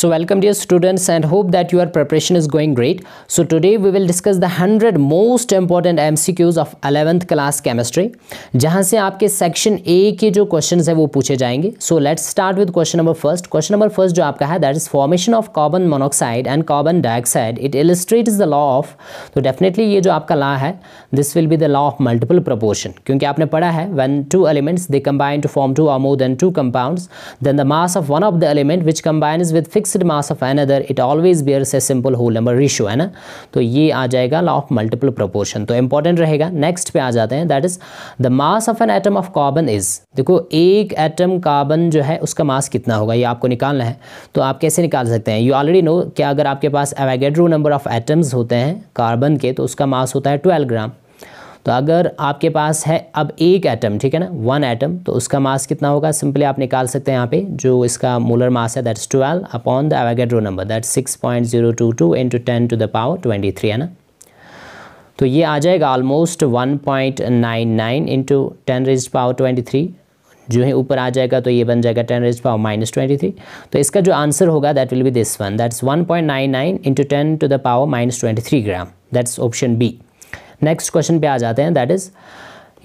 So welcome So students and hope and your that is going great so today we will discuss the hundred most important M C Qs of 11th class chemistry जहाँ से आपके section A के जो क्वेश्चन है वो पूछे जाएंगे so let's start with question number first question number first जो आपका है that is formation of carbon monoxide and carbon dioxide it illustrate is the law of तो डेफिनेटली ये जो आपका लॉ है this will be the law of multiple proportion क्योंकि आपने पढ़ा है one two elements they combine to form two or more than two compound the mass of one of the element which combine with fix fixed mass of another it always bears a simple whole number ratio है ना तो ये आ जाएगा law of multiple proportion तो important रहेगा next पे आ जाते हैं that is the mass of an atom of carbon is देखो एक एटम कार्बन जो है उसका मास कितना होगा ये आपको निकालना है तो आप कैसे निकाल सकते हैं यू ऑलरेडी नो कि अगर आपके पास एवेगेड्रो नंबर ऑफ एटम्स होते हैं कार्बन के तो उसका मास होता है ट्वेल्व ग्राम तो अगर आपके पास है अब एक एटम ठीक है ना वन एटम तो उसका मास कितना होगा सिंपली आप निकाल सकते हैं यहाँ पे जो इसका मोलर मास है that's twelve upon the Avogadro number that six point zero two two into ten to the power twenty three है ना तो ये आ जाएगा almost one point nine nine into ten raise power twenty three जो है ऊपर आ जाएगा तो ये बन जाएगा ten raise power minus twenty three तो इसका जो आंसर होगा that will be this one that's one point nine nine into ten to the power minus twenty three gram that's option B next question पे आ जाते हैं that is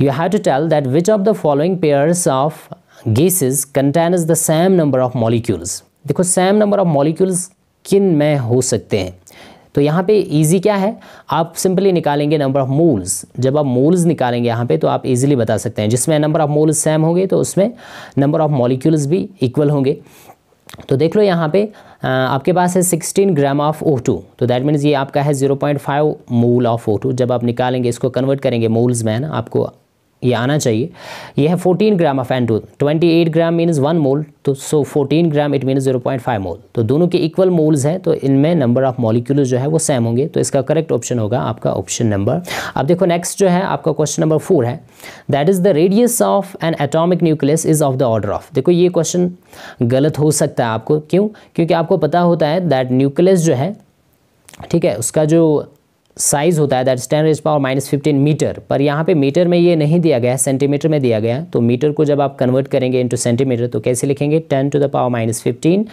you have to tell that which of the following pairs of gases contains the same number of molecules देखो same number of molecules किन में हो सकते हैं तो यहाँ पे इजी क्या है आप सिंपली निकालेंगे नंबर ऑफ़ मोल्स जब आप मोल्स निकालेंगे यहाँ पे तो आप इजीली बता सकते हैं जिसमें नंबर ऑफ़ मोल्स सेम होंगे तो उसमें नंबर ऑफ़ मॉलिक्यूल्स भी इक्वल होंगे तो देख लो यहाँ पे आपके पास है 16 ग्राम ऑफ ओ टू तो दैट मीन्स ये आपका है 0.5 मोल ऑफ ओ टू जब आप निकालेंगे इसको कन्वर्ट करेंगे मोल्स में ना आपको ये आना चाहिए ये है fourteen gram of N two twenty eight gram means one mole तो so fourteen gram it means zero point five mole तो दोनों के इक्वल मोल्स हैं तो इनमें नंबर ऑफ मॉलिक्यूल जो है वो सेम होंगे तो इसका करेक्ट ऑप्शन होगा आपका ऑप्शन नंबर अब देखो नेक्स्ट जो है आपका क्वेश्चन नंबर फोर है that is the radius of an atomic nucleus is of the order of देखो ये क्वेश्चन गलत हो सकता है आपको क्यों क्योंकि आपको पता होता है दैट न्यूक्लियस जो है ठीक है उसका जो साइज़ होता है that ten raise power minus fifteen metre पर यहाँ पे मीटर में ये नहीं दिया गया है सेंटीमीटर में दिया गया तो मीटर को जब आप कन्वर्ट करेंगे इनटू सेंटीमीटर तो कैसे लिखेंगे ten to the power minus fifteen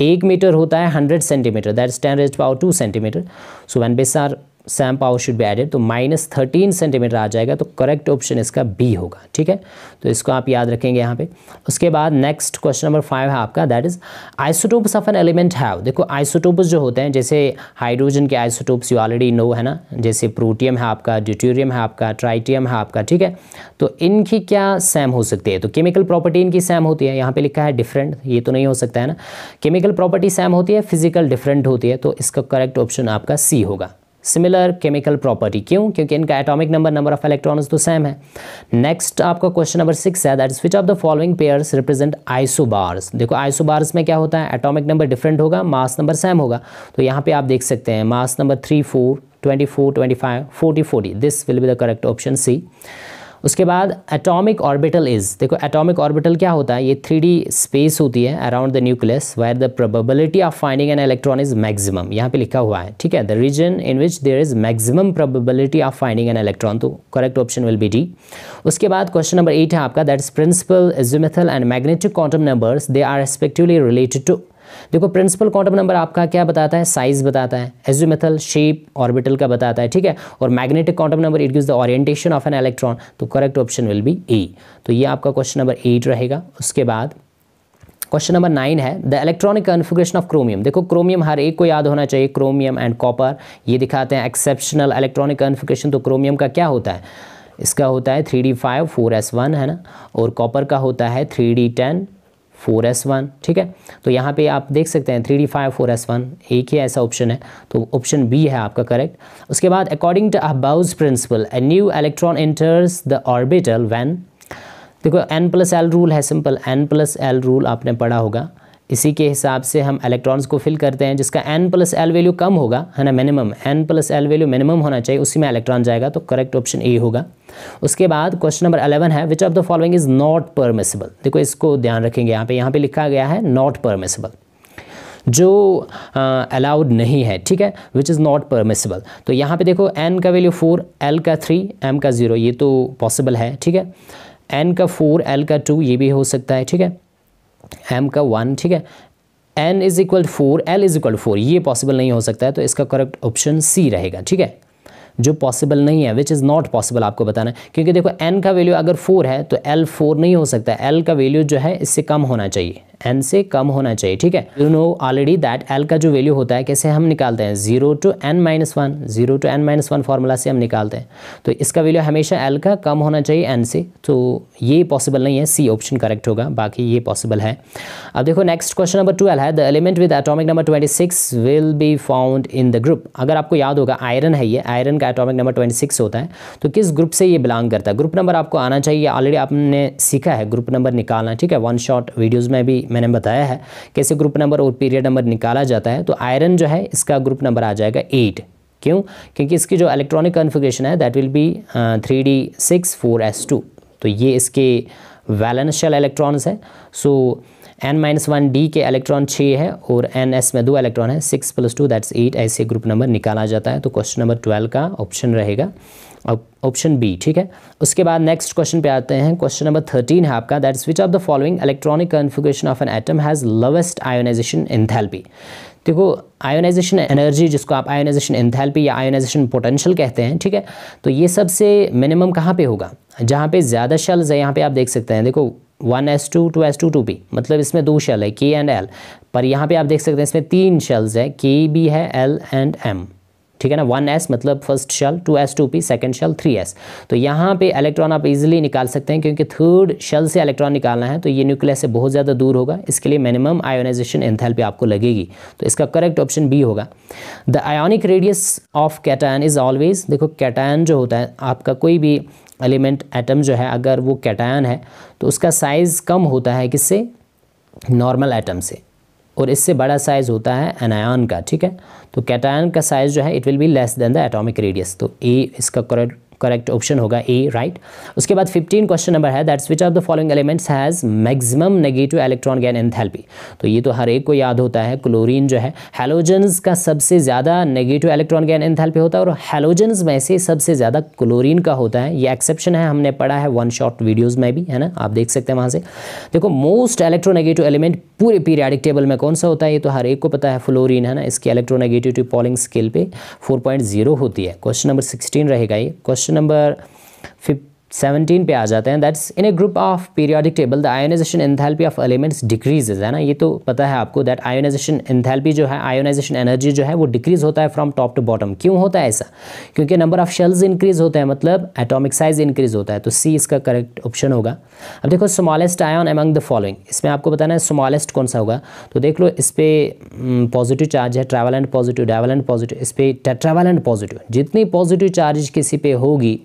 एक मीटर होता है hundred centimetre that ten raise power two centimetre so when base are same power should be added तो माइनस थर्टीन सेंटीमीटर आ जाएगा तो करेक्ट ऑप्शन इसका बी होगा ठीक है तो इसको आप याद रखेंगे यहाँ पे उसके बाद नेक्स्ट क्वेश्चन नंबर फाइव है आपका that is isotopes of an element have देखो आइसोटोप्स जो होते हैं जैसे हाइड्रोजन के आइसोटोप्स यू ऑलरेडी नो है ना जैसे प्रोटियम है आपका ड्यूटोरियम है आपका ट्राइटियम है आपका ठीक है तो इनकी क्या सैम हो सकती है तो केमिकल प्रॉपर्टी इनकी सैम होती है यहाँ पर लिखा है डिफरेंट ये तो नहीं हो सकता है ना केमिकल प्रॉपर्टी सैम होती है फिजिकल डिफरेंट होती है तो इसका करेक्ट ऑप्शन आपका सी होगा सिमिलर केमिकल प्रॉपर्टी क्यों क्योंकि इनका atomic number number of electrons तो सेम है नेक्स्ट आपका क्वेश्चन नंबर सिक्स है that switch of the following pairs represent isobars देखो आइसोबार्स में क्या होता है एटॉमिक नंबर डिफरेंट होगा मास नंबर सेम होगा तो यहाँ पे आप देख सकते हैं mass number three four twenty four twenty five forty forty this will be the correct option C उसके बाद एटॉमिक ऑर्बिटल इज़ देखो एटॉमिक ऑर्बिटल क्या होता है ये थ्री स्पेस होती है around the nucleus where the probability of finding an electron is maximum यहाँ पे लिखा हुआ है ठीक है the region in which there is maximum probability of finding an electron तो correct option will be D उसके बाद क्वेश्चन नंबर एट है आपका is principal azimuthal and magnetic quantum numbers they are respectively related to देखो principal quantum number आपका क्या बताता है साइज बताता है एजुमेथल शेप ऑर्बिटल का बताता है ठीक है और magnetic quantum number it gives the orientation of an electron तो correct option will be A तो ये आपका क्वेश्चन नंबर एट रहेगा उसके बाद क्वेश्चन नंबर नाइन है the electronic configuration of chromium देखो क्रोमियम हर एक को याद होना चाहिए क्रोमियम एंड कॉपर ये दिखाते हैं एक्सेप्शनल इलेक्ट्रॉनिक कन्फिग्रेशन तो क्रोमियम का क्या होता है इसका होता है three d five four s one है ना और कॉपर का होता है three d ten four s one ठीक है तो यहाँ पे आप देख सकते हैं three d five four s one एक ही ऐसा ऑप्शन है तो ऑप्शन बी है आपका करेक्ट उसके बाद according to aufbau principle a new electron enters the orbital when देखो एन प्लस एल रूल है simple n plus l rule आपने पढ़ा होगा इसी के हिसाब से हम इलेक्ट्रॉन्स को फिल करते हैं जिसका एन प्लस एल वैल्यू कम होगा है ना minimum n plus l value minimum होना चाहिए उसी में इलेक्ट्रॉन जाएगा तो करेक्ट ऑप्शन ए होगा उसके बाद क्वेश्चन नंबर अलेवन है which of the following is not permissible देखो इसको ध्यान रखेंगे यहाँ पे यहाँ पे लिखा गया है नॉट परमिसिबल जो अलाउड नहीं है ठीक है विच इज़ नॉट परमिसिबल तो यहाँ पे देखो एन का वैल्यू फोर एल का थ्री एम का ज़ीरो ये तो पॉसिबल है ठीक है एन का फोर एल का टू ये भी हो सकता है ठीक है एम का वन ठीक है n is equal to four l is equal to four ये पॉसिबल नहीं हो सकता है तो इसका करेक्ट ऑप्शन सी रहेगा ठीक है जो पॉसिबल नहीं है विच इज़ नॉट पॉसिबल आपको बताना है क्योंकि देखो एन का वैल्यू अगर फोर है तो एल फोर नहीं हो सकता एल का वैल्यू जो है इससे कम होना चाहिए एन से कम होना चाहिए ठीक है you know already that l का जो वैल्यू होता है कैसे हम निकालते हैं zero to n minus one zero to n minus one formula से हम निकालते हैं तो इसका वैल्यू हमेशा एल का कम होना चाहिए एन से तो ये पॉसिबल नहीं है सी ऑप्शन करेक्ट होगा बाकी ये पॉसिबल है अब देखो नेक्स्ट क्वेश्चन नंबर ट्वेल्व है the element with atomic number twenty six will be found in the group अगर आपको याद होगा आयरन है ये आयरन का एटोमिक नंबर ट्वेंटी सिक्स होता है तो किस ग्रुप से ये बिलोंग करता है ग्रुप नंबर आपको आना चाहिए ऑलरेडी आपने सीखा है ग्रुप नंबर निकालना ठीक है वन शॉट वीडियोज़ में भी मैंने बताया है कैसे ग्रुप नंबर और पीरियड नंबर निकाला जाता है तो आयरन जो है इसका ग्रुप नंबर आ जाएगा एट क्यों क्योंकि इसकी जो इलेक्ट्रॉनिक कन्फिग्रेशन है that will be three d six four s two तो ये इसके वैलेंशियल इलेक्ट्रॉन्स है so n minus one d के इलेक्ट्रॉन छः है और एन एस में दो इलेक्ट्रॉन है six plus two that's eight ऐसे ग्रुप नंबर निकाला जाता है तो क्वेश्चन नंबर ट्वेल्व का ऑप्शन रहेगा ऑप्शन बी ठीक है उसके बाद नेक्स्ट क्वेश्चन पे आते हैं क्वेश्चन नंबर थर्टीन है आपका that switch of the following electronic configuration of an atom has lowest ionization in देखो आयोनाइजेशन एनर्जी जिसको आप आयोनाइजेशन एंथैल्पी या आयोनाइजेशन पोटेंशियल कहते हैं ठीक है तो ये सबसे मिनिमम कहाँ पे होगा जहाँ पे ज़्यादा शेल्स है यहाँ पे आप देख सकते हैं देखो one s two two s two two p मतलब इसमें दो शेल है के एंड एल पर यहाँ पे आप देख सकते हैं इसमें तीन शेल्स है के बी है एल एंड एम ठीक है ना वन एस मतलब first shell two s two p second shell three s तो यहाँ पे इलेक्ट्रॉन आप इजीली निकाल सकते हैं क्योंकि थर्ड शल से इलेक्ट्रॉन निकालना है तो ये न्यूक्लियस से बहुत ज़्यादा दूर होगा इसके लिए मिनिमम आयोनाइजेशन एंथैल्पी आपको लगेगी तो इसका करेक्ट ऑप्शन बी होगा the ionic radius of cation is always देखो कैटायन जो होता है आपका कोई भी एलिमेंट एटम जो है अगर वो कैटायन है तो उसका साइज़ कम होता है किससे नॉर्मल एटम से और इससे बड़ा साइज़ होता है एनायन का ठीक है तो कैटायन का साइज़ जो है it will be less than the atomic radius तो ए इसका करेक्ट करेक्ट ऑप्शन होगा ए राइट उसके बाद 15 क्वेश्चन नंबर है that's which of the following elements has maximum negative electron gain enthalpy तो ये तो हर एक को याद होता है क्लोरीन जो है हेलोजन्स का सबसे ज़्यादा नेगेटिव इलेक्ट्रॉन गैन एंथैल्पी होता है और हेलोजन्स में से सबसे ज़्यादा क्लोरीन का होता है ये एक्सेप्शन है हमने पढ़ा है वन शॉट वीडियोज़ में भी है ना आप देख सकते हैं वहाँ से देखो मोस्ट इलेक्ट्रोनेगेटिव एलिमेंट पूरे पीरियाडिक टेबल में कौन सा होता है ये तो हर एक को पता है फ्लोरीन है ना इसकी इलेक्ट्रोनेगेटिविटी पॉलिंग स्केल पे फोर होती है क्वेश्चन नंबर सिक्सटीन रहेगा ये question question number five. Seventeen पे आ जाते हैं that's in a group of periodic table the ionization enthalpy of elements decreases है ना ये तो पता है आपको दैट आयोनाइजेशन एंथैल्पी जो है आयोनाइजेशन एनर्जी जो है वो डिक्रीज होता है फ्रॉम टॉप टू बॉटम क्यों होता है ऐसा क्योंकि नंबर ऑफ शेल्स इंक्रीज होता है मतलब एटॉमिक साइज इंक्रीज होता है तो सी इसका करेक्ट ऑप्शन होगा अब देखो smallest ion among the following इसमें आपको बताना है स्मॉलेस्ट कौन सा होगा तो देख लो इस पर पॉजिटिव चार्ज है trivalent positive divalent positive इस पर ट्रैवल एंड पॉजिटिव जितनी पॉजिटिव चार्ज किसी पे होगी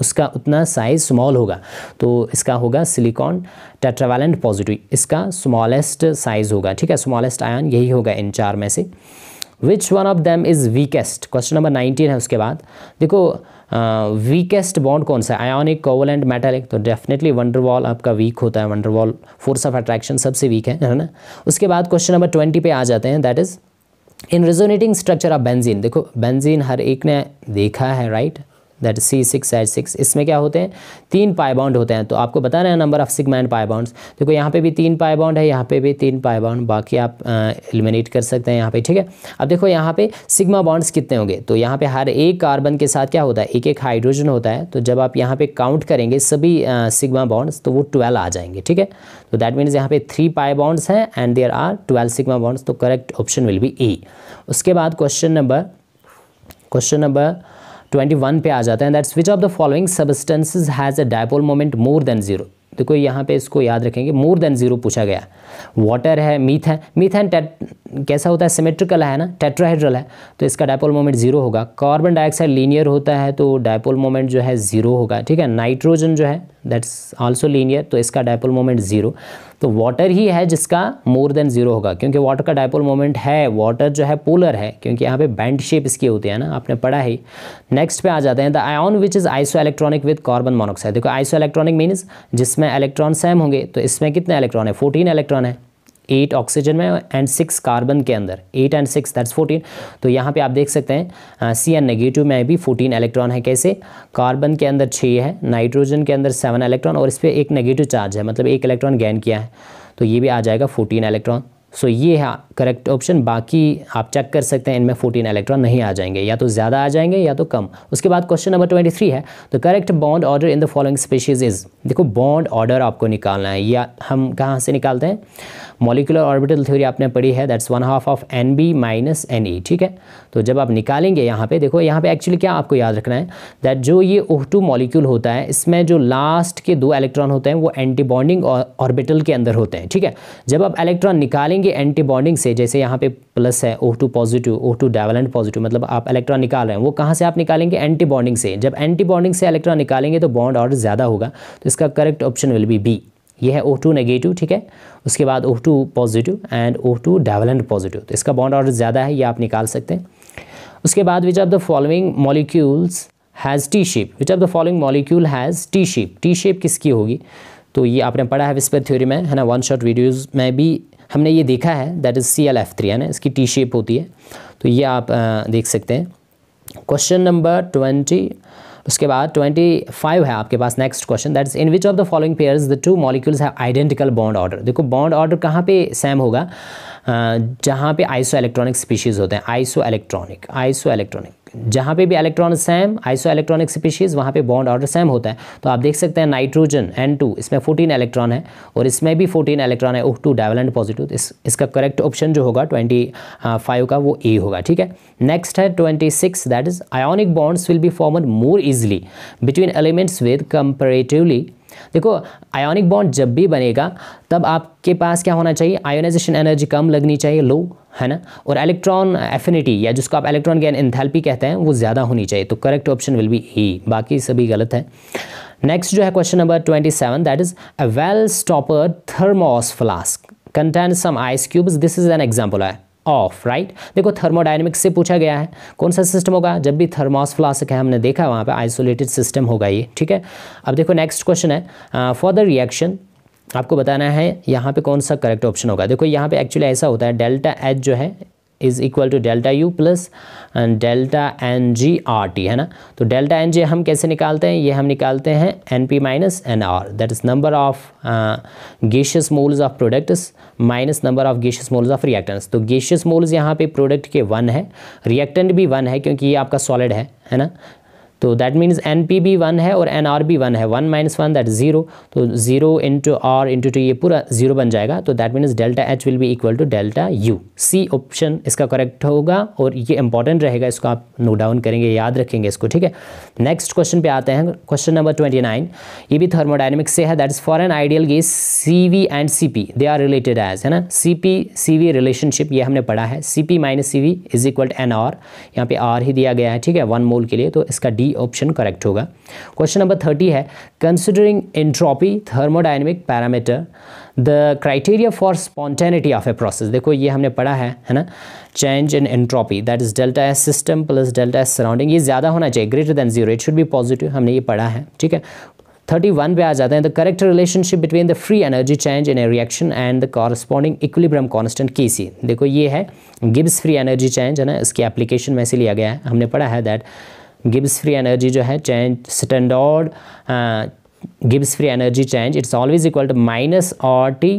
उसका उतना साइज स्मॉल होगा तो इसका होगा सिलिकॉन टेट्रावैलेंट पॉजिटिव इसका स्मॉलेस्ट साइज होगा ठीक है स्मॉलेस्ट आयन यही होगा इन चार में से which one of them is weakest question number nineteen है उसके बाद देखो वीकेस्ट बॉन्ड कौन सा आयोनिक कोवल एंड मेटालिक तो डेफिनेटली वंडरवॉल आपका वीक होता है वंडरवॉल फोर्स ऑफ अट्रैक्शन सबसे वीक है है ना उसके बाद क्वेश्चन नंबर ट्वेंटी पे आ जाते हैं that is in resonating structure of benzene देखो बेंजीन हर एक ने देखा है right that C six H six इसमें क्या होते हैं तीन पाई बाउंड होते हैं तो आपको बता रहे हैं number of sigma and pi bond देखो यहाँ पे भी तीन पाई बाउंड है यहाँ पे भी तीन पाई बाउंड बाकी आप एलिमिनेट कर सकते हैं यहाँ पे ठीक है अब देखो यहाँ पे सिग्मा बाउंड्स कितने होंगे तो यहाँ पे हर एक कार्बन के साथ क्या होता है एक एक हाइड्रोजन होता है तो जब आप यहाँ पे काउंट करेंगे सभी सिग्मा बाउंड्स तो वो ट्वेल्व आ जाएंगे ठीक है तो दैट मीन्स यहाँ पे थ्री पाई बाउंड्स हैं and there are twelve sigma bonds तो correct option will be E उसके बाद क्वेश्चन नंबर क्वेश्चन नंबर 21 पे आ जाता है that's which of the following substances has a dipole moment more than zero देखो यहाँ पे इसको याद रखेंगे मोर देन जीरो पूछा गया वाटर है मीथ है मीथेन कैसा होता है सिमेट्रिकल है ना टेट्राहेड्रल है तो इसका डायपोल मोमेंट जीरो होगा कार्बन डाइऑक्साइड लीनियर होता है तो डायपोल मोमेंट जो है ज़ीरो होगा ठीक है नाइट्रोजन जो है दैट्स आल्सो लीनियर तो इसका डायपोल मोमेंट ज़ीरो तो वाटर ही है जिसका मोर देन ज़ीरो होगा क्योंकि वाटर का डायपोल मोमेंट है वाटर जो है पोलर है क्योंकि यहाँ पे बैंड शेप इसकी होती है ना आपने पढ़ा ही नेक्स्ट पे आ जाते हैं the ion which is isoelectronic with carbon monoxide देखो आइसो इलेक्ट्रॉनिक मीन्स जिसमें इलेक्ट्रॉन सेम होंगे तो इसमें कितने इलेक्ट्रॉन है फोर्टीन इलेक्ट्रॉन है एट ऑक्सीजन में एंड सिक्स कार्बन के अंदर eight and six that's fourteen तो यहाँ पे आप देख सकते हैं सी एन नेगेटिव में भी फोर्टीन इलेक्ट्रॉन है कैसे कार्बन के अंदर छः है नाइट्रोजन के अंदर सेवन इलेक्ट्रॉन और इस पर एक नेगेटिव चार्ज है मतलब एक इलेक्ट्रॉन गेन किया है तो ये भी आ जाएगा फोर्टीन इलेक्ट्रॉन सो ये है करेक्ट ऑप्शन बाकी आप चेक कर सकते हैं इनमें फोर्टीन इलेक्ट्रॉन नहीं आ जाएंगे या तो ज़्यादा आ जाएंगे या तो कम उसके बाद क्वेश्चन नंबर ट्वेंटी थ्री है तो correct bond order in the following species is देखो बॉन्ड ऑर्डर आपको निकालना है या हम कहाँ से निकालते हैं मॉलिकुलर ऑर्बिटल थ्योरी आपने पढ़ी है that's one half of n b minus n e ठीक है तो जब आप निकालेंगे यहाँ पे देखो यहाँ पे एक्चुअली क्या आपको याद रखना है दैट जो ये ओह टू मॉलिक्यूल होता है इसमें जो लास्ट के दो इलेक्ट्रॉन होते हैं वो एंटी बॉन्डिंग ऑर्बिटल के अंदर होते हैं ठीक है जब आप इलेक्ट्रॉन निकालेंगे एंटी बॉन्डिंग से जैसे यहाँ पे प्लस है O two positive O two divalent positive मतलब आप इलेक्ट्रॉन निकाल रहे हैं वो कहाँ से आप निकालेंगे एंटी बॉन्डिंग से जब एंटी बॉन्डिंग से इलेक्ट्रॉन निकालेंगे तो बॉन्ड ऑर्डर ज़्यादा होगा तो इसका correct option will be B ये है ओ टू नेगेटिव ठीक है उसके बाद O two positive and O two divalent positive तो इसका बॉन्ड ऑर्डर ज़्यादा है ये आप निकाल सकते हैं उसके बाद which of the following molecules has T shape which of the following molecule has T shape T shape किसकी होगी तो ये आपने पढ़ा है विस्पर थ्योरी में है ना वन शॉट वीडियोज़ में भी हमने ये देखा है that is C L F three है ना इसकी टी शेप होती है तो ये आप आ, देख सकते हैं क्वेश्चन नंबर ट्वेंटी उसके बाद 25 है आपके पास next question that is in which of the following pairs the two molecules have identical bond order देखो बॉन्ड ऑर्डर कहाँ पे सेम होगा जहाँ पे आइसो इलेक्ट्रॉनिक स्पीशीज़ होते हैं आइसो इलेक्ट्रॉनिक आइसो इलेक्ट्रॉनिक जहाँ पे भी electron same isoelectronic species वहाँ पे बॉन्ड ऑर्डर सेम होता है तो आप देख सकते हैं नाइट्रोजन एन टू इसमें फोर्टीन इलेक्ट्रॉन है और इसमें भी फोर्टीन इलेक्ट्रॉन है O two divalent positive इस, इसका करेक्ट ऑप्शन जो होगा ट्वेंटी फाइव का वो ए होगा ठीक है नेक्स्ट है twenty six that is ionic bonds will be formed more easily between elements with comparatively देखो आयोनिक बॉन्ड जब भी बनेगा तब आपके पास क्या होना चाहिए आयोनाइजेशन एनर्जी कम लगनी चाहिए लो है ना और इलेक्ट्रॉन एफिनिटी या जिसको आप इलेक्ट्रॉन गैन इंथैल्पी कहते हैं वो ज़्यादा होनी चाहिए तो correct option will be E बाकी सभी गलत है नेक्स्ट जो है question number twenty seven that is a well stopper thermos flask contain some ice cubes this is an example है ऑफ राइट देखो थर्मोडाइनमिक्स से पूछा गया है कौन सा सिस्टम होगा जब भी थर्मोस फ्लास्क है हमने देखा वहाँ पे आइसोलेटेड सिस्टम होगा ये ठीक है अब देखो नेक्स्ट क्वेश्चन है फॉर द रिएक्शन आपको बताना है यहाँ पे कौन सा करेक्ट ऑप्शन होगा देखो यहाँ पे एक्चुअली ऐसा होता है डेल्टा एच जो है is equal to delta U plus delta n g R T है ना तो डेल्टा एन जी हम कैसे निकालते हैं ये हम निकालते हैं n p minus n r that is number of gaseous moles of products minus number of gaseous moles of reactants तो गेशियस मोल्स यहाँ पे प्रोडक्ट के वन है रिएक्टेंट भी वन है क्योंकि ये आपका सॉलिड है है ना तो दैट मीन्स एन पी भी वन है और एन आर भी वन है one minus one that zero तो zero into R into two ये पूरा ज़ीरो बन जाएगा तो that means delta H will भी equal to delta U C option इसका करेक्ट होगा और ये इंपॉर्टेंट रहेगा इसको आप नोट डाउन करेंगे याद रखेंगे इसको ठीक है नेक्स्ट क्वेश्चन पे आते हैं क्वेश्चन नंबर ट्वेंटी नाइन ये भी थर्मोडाइनमिक्स से है that is for an ideal gas C V and C P they are related as है ना C P C V relationship ये हमने पढ़ा है C P minus C V is equal to n R यहाँ पे आर ही दिया गया है ठीक है वन मोल के लिए तो इसका डी डी ऑप्शन करेक्ट होगा क्वेश्चन नंबर थर्टी है considering entropy thermodynamic parameter the criteria for spontaneity of a process देखो ये हमने पढ़ा है है ना change in entropy that is delta S system plus delta S surrounding ये ज़्यादा होना चाहिए greater than zero it should भी पॉजिटिव हमने ये पढ़ा है ठीक है थर्टी वन पे आ जाते हैं the correct relationship between the free energy change in a reaction and the corresponding equilibrium K C देखो ये है गिब्स फ्री एनर्जी चेंज है ना इसकी एप्लीकेशन में से लिया गया है हमने पढ़ा है दैट गिब्स फ्री एनर्जी जो है change standard Gibbs free energy change it's always equal to minus R T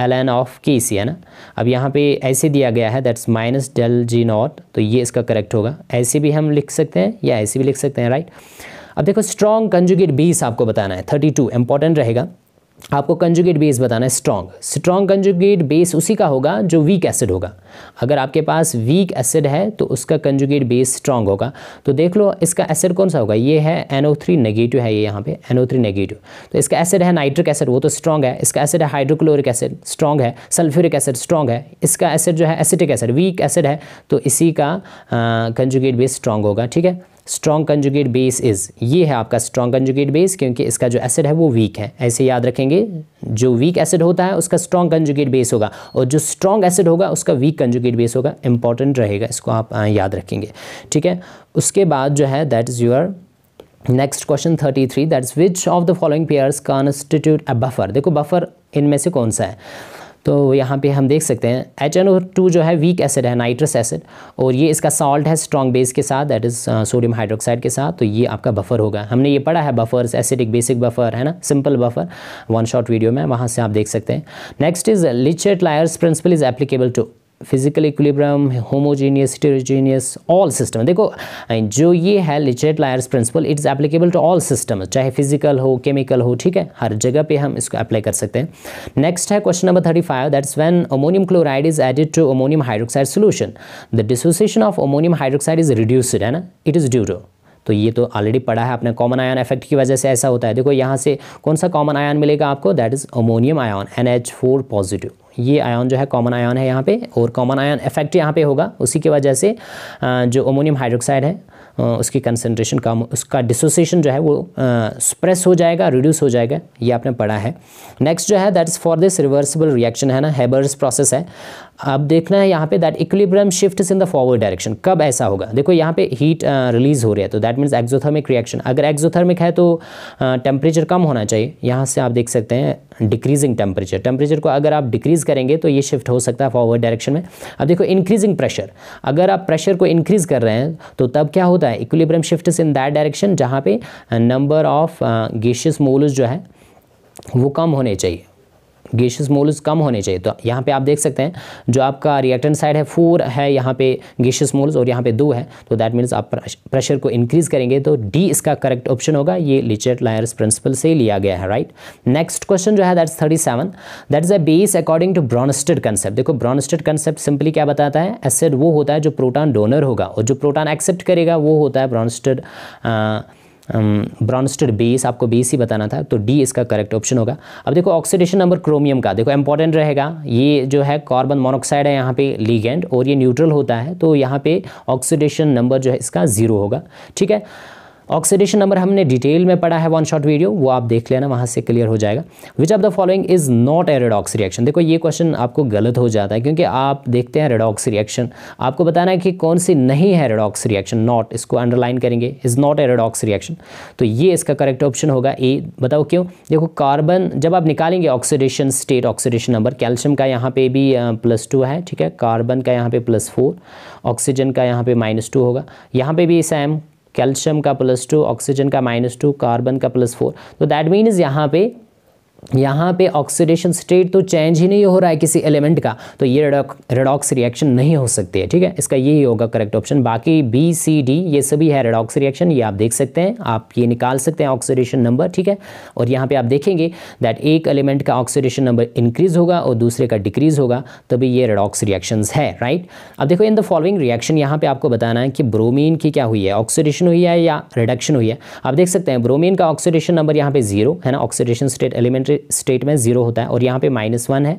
L N of K C है ना अब यहाँ पे ऐसे दिया गया है that's minus del G naught तो ये इसका करेक्ट होगा ऐसे भी हम लिख सकते हैं या ऐसे भी लिख सकते हैं राइट अब देखो स्ट्रॉन्ग कंजुगेट बीस आपको बताना है थर्टी टू इंपॉर्टेंट रहेगा आपको कंजुगेट बेस बताना है स्ट्रॉन्ग स्ट्रॉन्ग कंजुगेट बेस उसी का होगा जो वीक एसिड होगा अगर आपके पास वीक एसिड है तो उसका कंजुगेट बेस स्ट्रॉन्ग होगा तो देख लो इसका एसिड कौन सा होगा ये है NO3 नेगेटिव है ये यहाँ पे NO3 नेगेटिव तो इसका एसिड है नाइट्रिक एसिड वो तो स्ट्रॉन्ग है इसका एसिड है हाइड्रोक्लोरिक एसिड स्ट्रॉन्ग है सल्फ्यूरिक एसिड स्ट्रॉन्ग है इसका एसिड जो है एसिटिक एसिड वीक एसिड है तो इसी का कंजुगेट बेस स्ट्रॉन्ग होगा ठीक है स्ट्रॉन्ग कंजुगेट बेस इज़ ये है आपका स्ट्रॉन्ग कंजुगेट बेस क्योंकि इसका जो एसिड है वो वीक है ऐसे याद रखेंगे जो वीक एसिड होता है उसका स्ट्रॉन्ग कंजुगेट बेस होगा और जो स्ट्रॉन्ग एसिड होगा उसका वीक कंजुगेट बेस होगा इंपॉर्टेंट रहेगा इसको आप याद रखेंगे ठीक है उसके बाद जो है that is your next question thirty three that's which of the following pairs constitute a buffer देखो बफर इनमें से कौन सा है तो यहाँ पे हम देख सकते हैं एच एन ओ टू जो है वीक एसिड है नाइट्रस एसिड और ये इसका सॉल्ट है स्ट्रॉन्ग बेस के साथ दैट इज़ सोडियम हाइड्रोक्साइड के साथ तो ये आपका बफर होगा हमने ये पढ़ा है बफर्स एसिडिक बेसिक बफर है ना simple buffer one shot video में वहाँ से आप देख सकते हैं next is Le Chatelier's principle is applicable to physical equilibrium homogeneous heterogeneous all system देखो जो ये है Le Chatelier's principle it's applicable to all system चाहे फिजिकल हो केमिकल हो ठीक है हर जगह पे हम इसको अप्लाई कर सकते हैं नेक्स्ट है question number thirty five that's when ammonium chloride is added to ammonium hydroxide solution the dissociation of ammonium hydroxide is reduced है ना इट इज़ ड्यू टू तो ये तो ऑलरेडी पढ़ा है अपने कॉमन आयन इफेक्ट की वजह से ऐसा होता है देखो यहाँ से कौन सा कॉमन आयन मिलेगा आपको that is ammonium ion N H four positive ये आयन जो है कॉमन आयन है यहाँ पे और कॉमन आयन इफेक्ट यहाँ पे होगा उसी की वजह से जो अमोनियम हाइड्रोक्साइड है उसकी कंसनट्रेशन कम उसका डिसोसिएशन जो है वो स्प्रेस हो जाएगा रिड्यूस हो जाएगा ये आपने पढ़ा है नेक्स्ट जो है that's for this reversible reaction है ना हैबर्स प्रोसेस है अब देखना है यहाँ पे that equilibrium shift in the forward direction कब ऐसा होगा देखो यहाँ पे हीट रिलीज uh, हो रहा है तो दैट मीन्स एक्जोथर्मिक रिएक्शन अगर एक्जोथर्मिक है तो टेम्परेचर uh, कम होना चाहिए यहाँ से आप देख सकते हैं डिक्रीजिंग टेम्परेचर टेम्परेचर को अगर आप डिक्रीज़ करेंगे तो ये शिफ्ट हो सकता है फॉरवर्ड डायरेक्शन में अब देखो इंक्रीजिंग प्रेशर अगर आप प्रेशर को इंक्रीज़ कर रहे हैं तो तब क्या होता है equilibrium shift in that direction जहाँ पे नंबर ऑफ गेशियस मोल्स जो है वो कम होने चाहिए गेशियस मोल्स कम होने चाहिए तो यहाँ पे आप देख सकते हैं जो आपका रिएक्टेंट साइड है फोर है यहाँ पे गेशियस मोल्स और यहाँ पे दो है तो दैट मीन्स आप प्रेशर को इंक्रीज़ करेंगे तो डी इसका करेक्ट ऑप्शन होगा ये लिचर्ट लायर्स प्रिंसिपल से लिया गया है राइट नेक्स्ट क्वेश्चन जो है that's thirty seven that is a base according to Bronsted concept देखो ब्रॉनस्टेड कंसेप्ट सिंपली क्या बताता है एसिड वो होता है जो प्रोटान डोनर होगा और जो प्रोटान एक्सेप्ट करेगा वो होता है ब्रॉनस्टेड ब्राउनस्टेड um, बेस आपको बेस ही बताना था तो डी इसका करेक्ट ऑप्शन होगा अब देखो ऑक्सीडेशन नंबर क्रोमियम का देखो इंपॉर्टेंट रहेगा ये जो है कार्बन मोनोक्साइड है यहाँ पे लीगेंड और ये न्यूट्रल होता है तो यहाँ पे ऑक्सीडेशन नंबर जो है इसका ज़ीरो होगा ठीक है ऑक्सीडेशन नंबर हमने डिटेल में पढ़ा है वन शॉट वीडियो वो आप देख लेना वहाँ से क्लियर हो जाएगा which of the following is not a redox reaction देखो ये क्वेश्चन आपको गलत हो जाता है क्योंकि आप देखते हैं रेडॉक्स रिएक्शन आपको बताना है कि कौन सी नहीं है रेडॉक्स रिएक्शन नॉट इसको अंडरलाइन करेंगे is not a redox reaction तो ये इसका करेक्ट ऑप्शन होगा ए बताओ क्यों देखो कार्बन जब आप निकालेंगे oxidation state oxidation number calcium का यहाँ पे भी प्लस टू है ठीक है कार्बन का यहाँ पे प्लस फोर ऑक्सीजन का यहाँ पे माइनस टू होगा यहाँ पे भी सेम कैल्शियम का प्लस टू ऑक्सीजन का माइनस टू कार्बन का प्लस फोर तो दैट मीन्स यहाँ पे यहाँ पे ऑक्सीडेशन स्टेट तो चेंज ही नहीं हो रहा है किसी एलिमेंट का तो ये रेडॉक्स रिएक्शन नहीं हो सकती है ठीक है इसका यही होगा करेक्ट ऑप्शन बाकी बी सी डी ये सभी है रेडॉक्स रिएक्शन ये आप देख सकते हैं आप ये निकाल सकते हैं ऑक्सीडेशन नंबर ठीक है और यहाँ पे आप देखेंगे दैट एक एलिमेंट का ऑक्सीडेशन नंबर इंक्रीज होगा और दूसरे का डिक्रीज होगा तभी ये रेडॉक्स रिएक्शन है राइट अब देखो इन द फॉलोइंग रिएक्शन यहाँ पर आपको बताना है कि ब्रोमीन की क्या हुई है ऑक्सीडेशन हुई है या रिडक्शन हुई है आप देख सकते हैं ब्रोमीन का ऑक्सीडेशन नंबर यहाँ पे जीरो है ना ऑक्सीडेशन स्टेट एलिमेंट स्टेट में ज़ीरो होता है और यहाँ पे माइनस वन है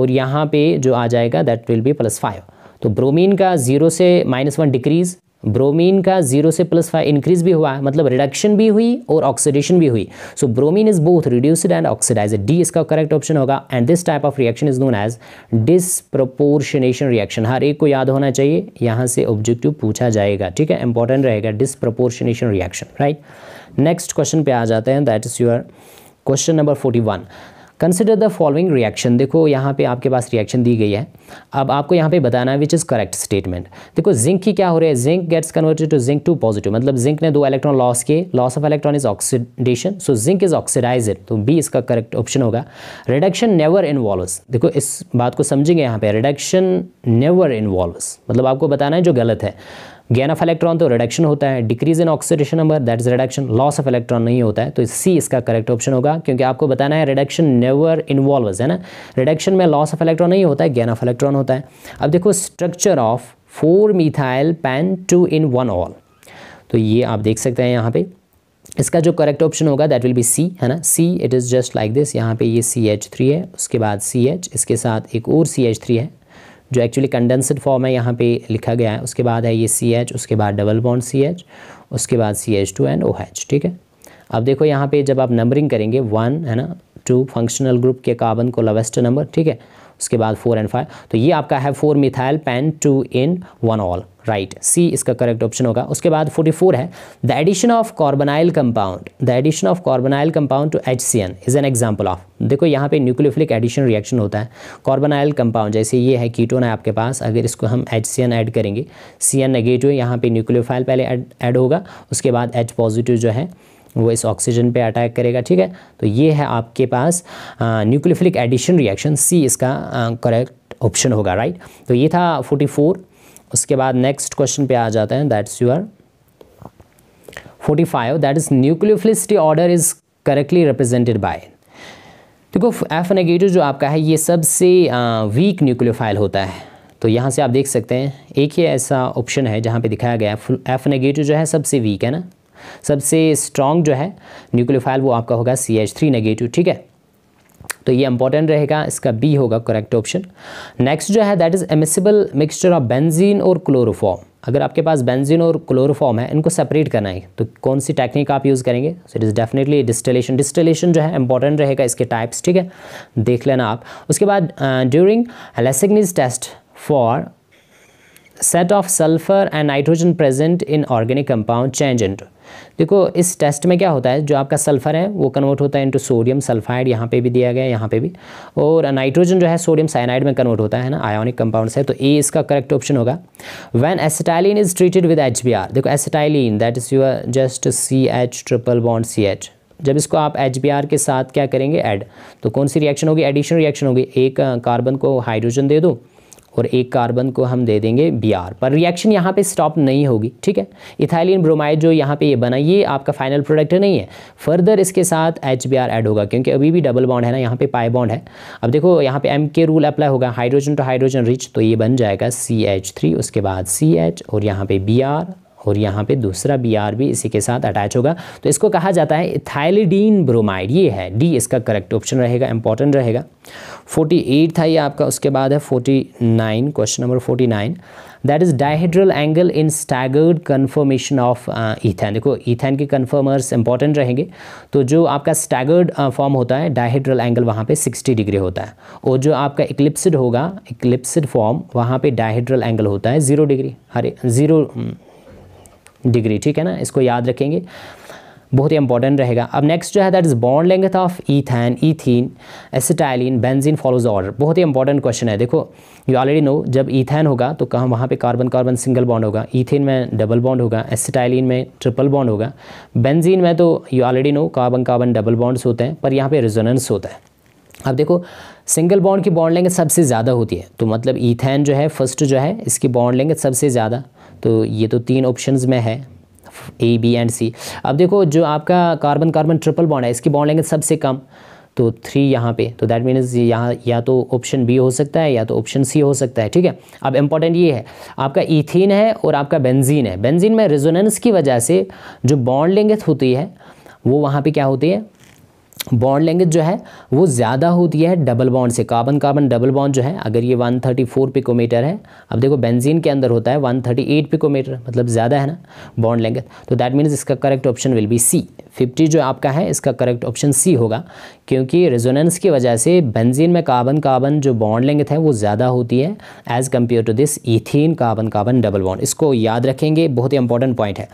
और यहाँ पे जो आ जाएगा that will be plus five तो ब्रोमीन का ज़ीरो से माइनस वन डिक्रीज़ ब्रोमीन का जीरो से प्लस फाइव इंक्रीज भी हुआ है मतलब रिडक्शन भी हुई और ऑक्सीडेशन भी हुई so bromine is both reduced and oxidise D इसका करेक्ट ऑप्शन होगा and this type of reaction is known as disproportionation reaction हर एक को याद होना चाहिए यहाँ से ऑब्जेक्टिव पूछा जाएगा ठीक है इंपॉर्टेंट रहेगा disproportionation reaction right next question पे आ जाते हैं that is your question number forty one consider the following reaction देखो यहाँ पे आपके पास रिएक्शन दी गई है अब आपको यहाँ पे बताना है विच इज़ करेक्ट स्टेटमेंट देखो जिंक की क्या हो रहा है zinc gets converted to zinc two positive मतलब जिंक ने दो इलेक्ट्रॉन लॉस किए loss of electron is oxidation so zinc is oxidise तो बी इसका करेक्ट ऑप्शन होगा रिडक्शन नेवर इन्वॉल्वस देखो इस बात को समझेंगे यहाँ पे रिडक्शन नेवर इन्वॉल्वस मतलब आपको बताना है जो गलत है गेन ऑफ इलेक्ट्रॉन तो रिडक्शन होता है decrease in oxidation number that is reduction loss of electron नहीं होता है तो सी इसका करेक्ट ऑप्शन होगा क्योंकि आपको बताना है रिडक्शन नेवर इन्वॉल्व है ना रिडक्शन में लॉस ऑफ इलेक्ट्रॉन नहीं होता है गेन ऑफ इलेक्ट्रॉन होता है अब देखो structure of four methyl pen two en one ol तो ये आप देख सकते हैं यहाँ पे इसका जो करेक्ट ऑप्शन होगा दैट विल बी सी है ना C it is just like this यहाँ पे ये सी एच थ्री है उसके बाद सी एच इसके साथ एक और सी एच थ्री है जो एक्चुअली कंडेंसड फॉर्म है यहाँ पे लिखा गया है उसके बाद है ये सी एच उसके बाद डबल बॉन्ड सी एच उसके बाद C H two and O H ठीक है अब देखो यहाँ पे जब आप नंबरिंग करेंगे वन है ना टू फंक्शनल ग्रुप के कार्बन को लवेस्ट नंबर ठीक है उसके बाद फोर एंड फाइव तो ये आपका है four methyl pen two en one ol right right, C इसका करेक्ट ऑप्शन होगा उसके बाद 44 है the addition of carbonyl compound the addition of carbonyl compound to H C N is an example of देखो यहाँ पे न्यूक्लियोफिलिक एडिशन रिएक्शन होता है कार्बनाइल कंपाउंड जैसे ये है कीटोन है आपके पास अगर इसको हम एच सी एन ऐड करेंगे सी एन नेगेटिव यहाँ पे न्यूक्लियोफाइल पहले ऐड होगा उसके बाद एच पॉजिटिव जो है वो इस ऑक्सीजन पे अटैक करेगा ठीक है तो ये है आपके पास न्यूक्लियोफिलिक एडिशन रिएक्शन सी इसका करेक्ट ऑप्शन होगा राइट तो ये था 44 उसके बाद नेक्स्ट क्वेश्चन पे आ जाते हैं that's your forty five that is nucleophilicity order is correctly represented by देखो एफ नेगेटिव जो आपका है ये सबसे वीक न्यूक्लियोफाइल होता है तो यहाँ से आप देख सकते हैं एक ही ऐसा ऑप्शन है जहाँ पे दिखाया गया है एफ नेगेटिव जो है सबसे वीक है ना सबसे स्ट्रॉन्ग जो है न्यूक्लियोफाइल वो आपका होगा सी एच थ्री नेगेटिव ठीक है तो ये इंपॉर्टेंट रहेगा इसका बी होगा करेक्ट ऑप्शन नेक्स्ट जो है that is immiscible mixture of benzene और क्लोरोफॉर्म अगर आपके पास बेंजीन और क्लोरोफॉर्म है इनको सेपरेट करना है तो कौन सी टेक्निक आप यूज़ करेंगे so it is definitely distillation distillation जो है इंपॉर्टेंट रहेगा इसके टाइप्स ठीक है देख लेना आप उसके बाद during Lassaigne's test for set of sulphur and nitrogen present in organic compound change into देखो इस टेस्ट में क्या होता है जो आपका सल्फ़र है वो कन्वर्ट होता है इंटू सोडियम सल्फाइड यहाँ पे भी दिया गया है यहाँ पे भी और नाइट्रोजन जो है सोडियम साइनाइड में कन्वर्ट होता है ना आयोनिक कंपाउंड से तो ए इसका करेक्ट ऑप्शन होगा when acetylene is treated with H देखो acetylene that is your just C H triple bond C H जब इसको आप एच के साथ क्या करेंगे ऐड तो कौन सी रिएक्शन होगी एडिशन रिएक्शन होगी एक कार्बन को हाइड्रोजन दे दो और एक कार्बन को हम दे देंगे बी आर पर रिएक्शन यहाँ पे स्टॉप नहीं होगी ठीक है इथाइलिन ब्रोमाइड जो यहाँ पे ये बना ये आपका फाइनल प्रोडक्ट नहीं है फर्दर इसके साथ एच बी आर ऐड होगा क्योंकि अभी भी डबल बॉन्ड है ना यहाँ पे पाई बॉन्ड है अब देखो यहाँ पे एम के रूल अप्लाई होगा हाइड्रोजन टू हाइड्रोजन रिच तो ये बन जाएगा सी एच थ्री उसके बाद सी एच और यहाँ पे बी आर और यहाँ पे दूसरा बी आर भी इसी के साथ अटैच होगा तो इसको कहा जाता है थाइलिडीन ब्रोमाइड ये है डी इसका करेक्ट ऑप्शन रहेगा इंपॉर्टेंट रहेगा 48 था ये आपका उसके बाद है 49 question number 49 that is dihedral angle in staggered conformation of ethane देखो ईथैन के कन्फर्मर्स इंपॉर्टेंट रहेंगे तो जो आपका स्टैगर्ड फॉर्म uh, होता है डायहेड्रल एंगल वहाँ पे 60 डिग्री होता है और जो आपका इक्लिप्सिड होगा इक्लिप्सिड फॉर्म वहाँ पे डायहेड्रल एंगल होता है ज़ीरो डिग्री अरे ज़ीरो डिग्री ठीक है ना इसको याद रखेंगे बहुत ही इंपॉर्टेंट रहेगा अब नेक्स्ट जो है that is bond length of ethane ethene acetylene benzene follows order बहुत ही इंपॉर्टेंट क्वेश्चन है देखो यू ऑलरेडी नो जब ईथैन होगा तो कहाँ वहाँ पे कार्बन कार्बन सिंगल बॉन्ड होगा ईथेन में डबल बॉन्ड होगा एसिटाइलिन में ट्रिपल बॉन्ड होगा बेंजीन में तो you already know carbon carbon double bonds होते हैं पर यहाँ पर रिजोनेंस होता है अब देखो सिंगल बॉन्ड की बॉन्ड लेंगे सबसे ज़्यादा होती है तो मतलब ईथैन जो है फर्स्ट जो है इसकी बॉन्ड लेंगे सबसे ज़्यादा तो ये तो तीन ऑप्शन में है ए बी एंड सी अब देखो जो आपका कार्बन कार्बन ट्रिपल बॉन्ड है इसकी बॉन्ड लेंगे सबसे कम तो थ्री यहाँ पे तो दैट मीन्स यहाँ या तो ऑप्शन बी हो सकता है या तो ऑप्शन सी हो सकता है ठीक है अब इम्पॉर्टेंट ये है आपका इथीन है और आपका बेंजीन है बेंजीन में रेजोनेंस की वजह से जो बॉन्ड लेंगे होती है वो वहाँ पे क्या होती है बॉन्ड लेंगे जो है वो ज़्यादा होती है डबल बॉन्ड से कार्बन कार्बन डबल बॉन्ड जो है अगर ये 134 पिकोमीटर है अब देखो बेंजीन के अंदर होता है 138 पिकोमीटर मतलब ज़्यादा है ना बॉन्ड लेंगे तो दैट मीन्स इसका correct option will be C fifty जो आपका है इसका करेक्ट ऑप्शन सी होगा क्योंकि रेजोनेंस की वजह से बेंजीन में कार्बन कार्बन जो बॉन्ड लेंगे है वो ज़्यादा होती है as compare to this ethene carbon carbon double bond इसको याद रखेंगे बहुत ही इंपॉर्टेंट पॉइंट है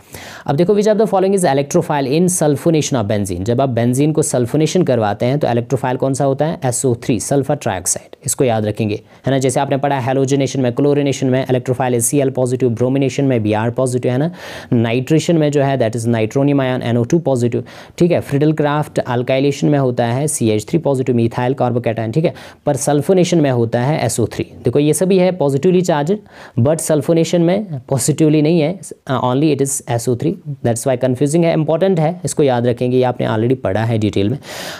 अब देखो विच आप the following is electrophile in sulphonation of benzene जब आप बेंजीन को सल्फोनेशन करवाते हैं तो इलेक्ट्रोफाइल कौन सा होता है एस सल्फर ट्राइऑक्साइड इसको याद रखेंगे है ना जैसे आपने पढ़ा हेलोजिनेशन में क्लोरिनेशन में electrophile is C positive bromination में बी पॉजिटिव है ना नाइट्रेशन में जो है that is nitronium ion NO positive positive ठीक है फ्रिडल क्राफ्ट अल्काइलेशन में होता है C H three positive methyl carbocation ठीक है पर सल्फोनेशन में होता है एसओ थ्री देखो ये सभी है पॉजिटिवली चार्ज बट सल्फोनेशन में पॉजिटिवली नहीं है only it is SO three that's why confusing है इंपॉर्टेंट है इसको याद रखेंगे ये आपने ऑलरेडी पढ़ा है डिटेल में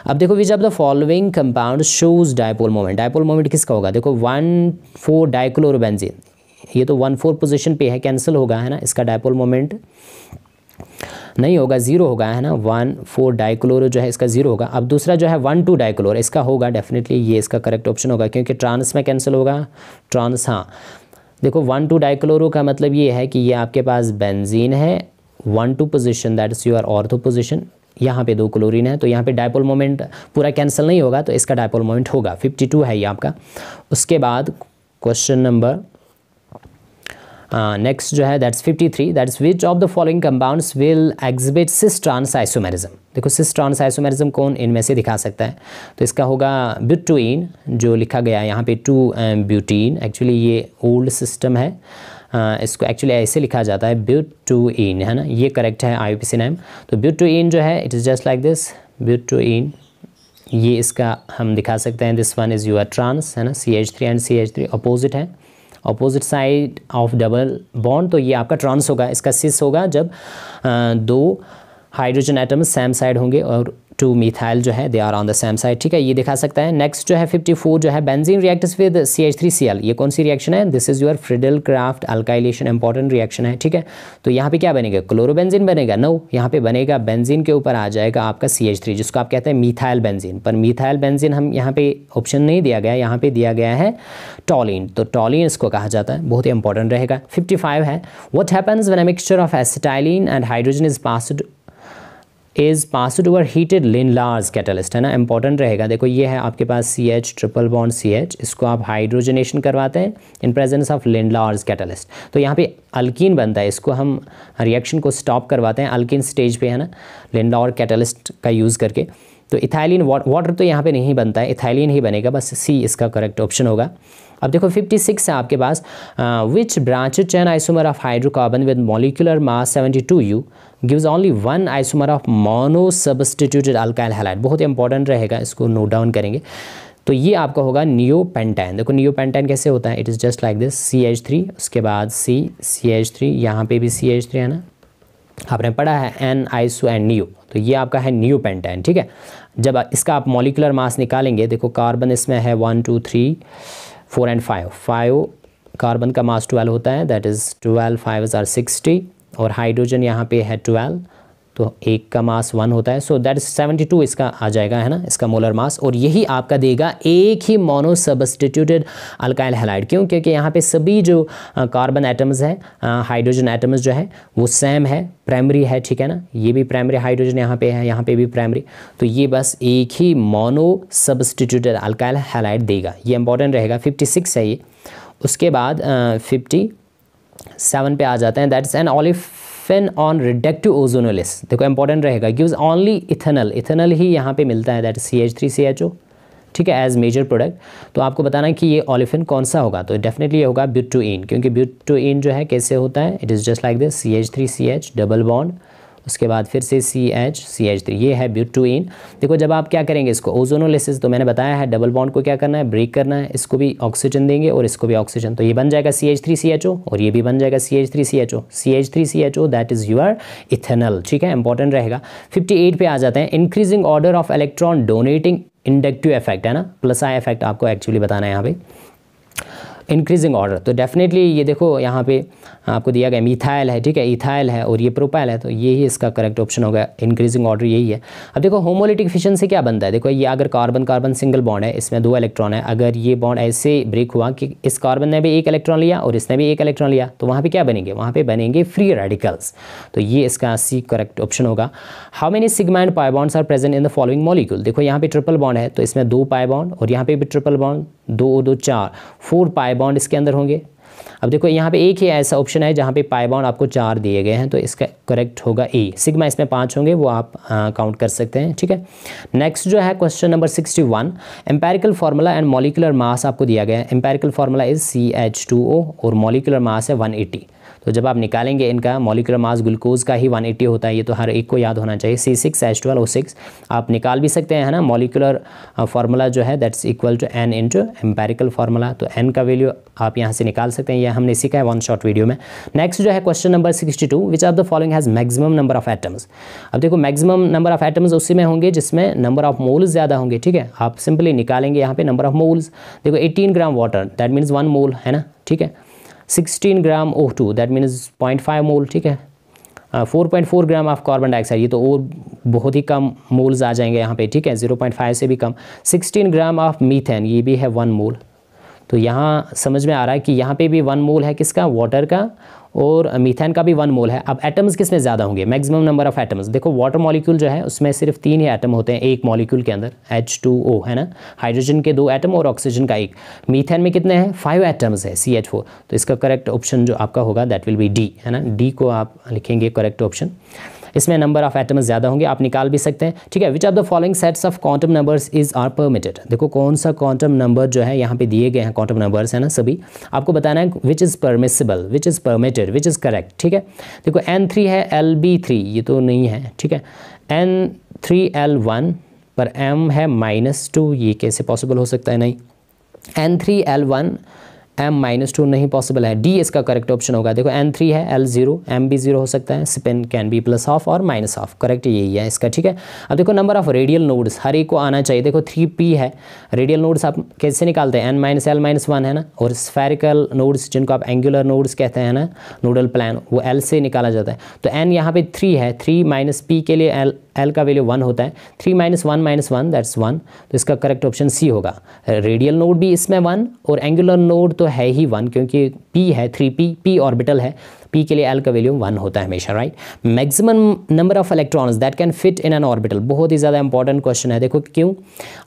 अब देखो which of the following compound shows dipole moment dipole moment किसका होगा देखो वन फोर डाइक्लोरबेंजीन ये तो वन फोर पोजिशन पे है कैंसिल होगा है ना इसका डायपोल मोमेंट नहीं होगा ज़ीरो होगा है ना वन फोर डाइक्लोरो जो है इसका ज़ीरो होगा अब दूसरा जो है वन टू डाइक्लोर इसका होगा डेफिनेटली ये इसका करेक्ट ऑप्शन होगा क्योंकि ट्रांस में कैंसिल होगा ट्रांस हाँ देखो वन टू डाइक्लोरो का मतलब ये है कि ये आपके पास बेंजीन है one two position that is your ortho position यहाँ पे दो क्लोरीन है तो यहाँ पे डायपोल मोमेंट पूरा कैंसिल नहीं होगा तो इसका डायपोल मोमेंट होगा 52 है ये आपका उसके बाद क्वेश्चन नंबर नेक्स्ट uh, जो है that's 53 that's which of the following compounds will exhibit cis trans isomerism देखो सिस ट्रांस आइसोमेरिज्म कौन इनमें से दिखा सकता है तो इसका होगा ब्यूटोइन जो लिखा गया है यहाँ पे टू ब्यूटीन एक्चुअली ये ओल्ड सिस्टम है Uh, इसको एक्चुअली ऐसे लिखा जाता है ब्यूट टू इन है ना ये करेक्ट है आई पी नेम तो ब्यूट टू इन जो है it is just like this but two en ये इसका हम दिखा सकते हैं this one is your trans है ना C H three and C H three opposite है opposite side of double bond तो ये आपका ट्रांस होगा इसका सिस होगा जब दो हाइड्रोजन एटम्स सेम साइड होंगे और टू मिथाइल जो है they are on the same side ठीक है ये दिखा सकता है नेक्स्ट जो है 54 जो है benzene react with C H three C L ये कौन सी रिएक्शन है this is your Friedel Crafts alkylation important reaction है ठीक है तो यहाँ पे क्या बनेगा क्लोरोबेंजीन बनेगा नो no, यहाँ पे बनेगा बेंजीन के ऊपर आ जाएगा आपका सी एच थ्री जिसको आप कहते हैं मिथाइल बेंजीन पर मिथाइल बेंजीन हम यहाँ पे ऑप्शन नहीं दिया गया यहाँ पे दिया गया है टॉलिन तो टॉलिन इसको कहा जाता है बहुत ही इंपॉर्टेंट रहेगा फाइव है what happens one a mixture of acetylene and hydrogen is passed is passed over heated Lindlar catalyst है ना इंपॉर्टेंट रहेगा देखो ये है आपके पास C H triple bond C H इसको आप हाइड्रोजनेशन करवाते हैं in presence of Lindlar catalyst तो यहाँ पे अल्किन बनता है इसको हम रिएक्शन को स्टॉप करवाते हैं अल्किन स्टेज पे है ना लिन लार्ज कैटलिस्ट का यूज़ करके तो इथाइलिन वाटर तो यहाँ पे नहीं बनता है इथाइलिन ही बनेगा बस सी इसका करेक्ट ऑप्शन होगा अब देखो 56 है आपके पास which branched chain isomer of hydrocarbon with molecular mass 72 u gives only one isomer of mono substituted alkyl halide बहुत इंपॉर्टेंट रहेगा इसको नोट डाउन करेंगे तो ये आपका होगा नियो पेंटाइन देखो नियो पेंटाइन कैसे होता है it is just like this C H three उसके बाद सी सी एच थ्री यहाँ पे भी सी एच थ्री है ना आपने पढ़ा है एन आइसो एंड नियो तो ये आपका है न्यू पेंटाइन ठीक है जब इसका आप मॉलिकुलर मास निकालेंगे देखो कार्बन इसमें है one two three four and five five carbon का मास ट्वेल्व होता है that is twelve five are sixty और हाइड्रोजन यहाँ पे है ट्वेल्व तो एक का मास वन होता है सो दैट सेवेंटी टू इसका आ जाएगा है ना इसका मोलर मास और यही आपका देगा एक ही मोनो सबस्टिट्यूटेड अल्काइल हेलाइड क्यों क्योंकि यहाँ पे सभी जो कार्बन एटम्स हैं हाइड्रोजन एटम्स जो है वो सेम है प्राइमरी है ठीक है ना ये भी प्राइमरी हाइड्रोजन यहाँ पे है यहाँ पे भी प्राइमरी तो ये बस एक ही मोनो सबस्टिट्यूटेड अल्काइल हेलाइड देगा ये इंपॉर्टेंट रहेगा फिफ्टी सिक्स है ये उसके बाद फिफ्टी uh, सेवन पे आ जाते हैं that's an olefin on reductive ozonolysis देखो इंपॉर्टेंट रहेगा गिव्स ओनली इथेनल इथेनल ही यहाँ पे मिलता है that C H three C H O ठीक है एज मेजर प्रोडक्ट तो आपको बताना है कि ये ऑलिफिन कौन सा होगा तो डेफिनेटली ये होगा ब्यूटोइन क्योंकि ब्यूटोइन जो है कैसे होता है it is just like this C H three C H double bond उसके बाद फिर से C H C H three ये है ब्यूटूइन देखो जब आप क्या करेंगे इसको ओजोनोलिसिस तो मैंने बताया है डबल बॉन्ड को क्या करना है ब्रेक करना है इसको भी ऑक्सीजन देंगे और इसको भी ऑक्सीजन तो ये बन जाएगा C H three C H O और ये भी बन जाएगा C H three C H O C H three C H O that is your ethanal ठीक है इंपॉर्टेंट रहेगा फिफ्टी एट पे आ जाते हैं increasing order of electron donating inductive effect है ना प्लस आई इफेक्ट आपको एक्चुअली बताना है यहाँ पे इंक्रीजिंग ऑर्डर तो डेफिनेटली ये देखो यहाँ पे आपको दिया गया मिथाइल है ठीक है इथाइल है और ये प्रोपाइल है तो ये ही इसका करेक्ट ऑप्शन होगा इंक्रीजिंग ऑर्डर यही है अब देखो होमोलिटिक फिशन से क्या बनता है देखो ये अगर कार्बन कार्बन सिंगल बॉन्ड है इसमें दो इलेक्ट्रॉन है अगर ये बॉन्ड ऐसे ब्रेक हुआ कि इस कार्बन ने भी एक इलेक्ट्रॉन लिया और इसने भी एक इलेक्ट्रॉन लिया तो वहाँ पर क्या बनेंगे वहाँ पर बनेंगे फ्री रेडिकल्स तो ये इसका सी करेक्ट ऑप्शन होगा how many sigma and pi bonds are present in the following molecule देखो यहाँ पर ट्रिपल बॉन्ड है तो इसमें दो पाए बॉन्ड और यहाँ पर भी ट्रिपल बॉन्ड दो दो चार फोर पाई बॉन्ड इसके अंदर होंगे अब देखो यहाँ पे एक ही ऐसा ऑप्शन है जहाँ पे बाउंड आपको चार दिए गए हैं तो इसका करेक्ट होगा ए सिग्मा इसमें पाँच होंगे वो आप काउंट कर सकते हैं ठीक है नेक्स्ट जो है question number sixty one empirical formula and molecular mass आपको दिया गया है empirical formula is C H two O और मॉलिकुलर मास है वन एटी तो जब आप निकालेंगे इनका मोलिकुलर मास ग्लूकोज का ही 180 होता है ये तो हर एक को याद होना चाहिए C six H twelve O six आप निकाल भी सकते हैं ना मोलिकुलर फार्मूला जो है that's equal to n into empirical formula तो एन का वैल्यू आप यहाँ से निकाल सकते हैं यह हमने सीखा है वन शॉर्ट वीडियो में नेक्स्ट जो है question number sixty two which of the following has maximum number of atoms अब देखो मैक्सिमम नंबर ऑफ एटम्स उसी में होंगे जिसमें नंबर ऑफ मोल्स ज़्यादा होंगे ठीक है आप सिंपली निकालेंगे यहाँ पे नंबर ऑफ मोल्स देखो 18 gram water that means one mole है ना ठीक है 16 gram O two that means point five mole ठीक है four point four gram of carbon dioxide ये तो और बहुत ही कम मोल्स आ जाएंगे यहाँ पे ठीक है जीरो पॉइंट फाइव से भी कम सिक्सटीन ग्राम ऑफ मीथेन ये भी है वन मोल तो यहाँ समझ में आ रहा है कि यहाँ पे भी वन मोल है किसका वाटर का और मीथेन का भी वन मोल है अब एटम्स में ज़्यादा होंगे मैक्सिमम नंबर ऑफ एटम्स देखो वाटर मॉलिक्यूल जो है उसमें सिर्फ तीन ही एटम होते हैं एक मॉलिक्यूल के अंदर एच टू ओ है ना हाइड्रोजन के दो एटम और ऑक्सीजन का एक मीथेन में कितने हैं फाइव एटम्स है सी एच फोर तो इसका करेक्ट ऑप्शन जो आपका होगा दैट विल बी डी है ना डी को आप लिखेंगे करेक्ट ऑप्शन इसमें नंबर ऑफ एटम्स ज़्यादा होंगे आप निकाल भी सकते हैं ठीक है which are the following sets of quantum numbers is are permitted देखो कौन सा क्वांटम नंबर जो है यहाँ पे दिए गए हैं क्वांटम नंबर्स है ना सभी आपको बताना है which is permissible which is permitted which is correct ठीक है देखो एन थ्री है एल बी थ्री ये तो नहीं है ठीक है एन थ्री एल वन पर एम है माइनस टू ये कैसे पॉसिबल हो सकता है नहीं n three l one m minus two नहीं पॉसिबल है डी इसका करेक्ट ऑप्शन होगा देखो एन थ्री है एल जीरो एम भी जीरो हो सकता है spin can be plus half और माइनस ऑफ करेक्ट यही है इसका ठीक है अब देखो नंबर ऑफ रेडियल नोड्स हर एक को आना चाहिए देखो थ्री पी है रेडियल नोड्स आप कैसे निकालते हैं n minus l minus one है ना और स्फेरिकल नोड्स जिनको आप एंगुलर नोड्स कहते हैं ना नोडल प्लान वो एल से निकाला जाता है तो एन यहाँ पर थ्री है थ्री माइनस पी के लिए एल एल का वैल्यू वन होता है three minus one minus one that's one तो इसका करेक्ट ऑप्शन सी होगा रेडियल नोड भी इसमें वन और एंगुलर नोड तो है ही वन क्योंकि पी है थ्री पी पी ऑर्बिटल है पी के लिए एल का वैल्यू वन होता है हमेशा right maximum number of electrons that can fit in an orbital बहुत ही ज़्यादा इंपॉर्टेंट क्वेश्चन है देखो क्यों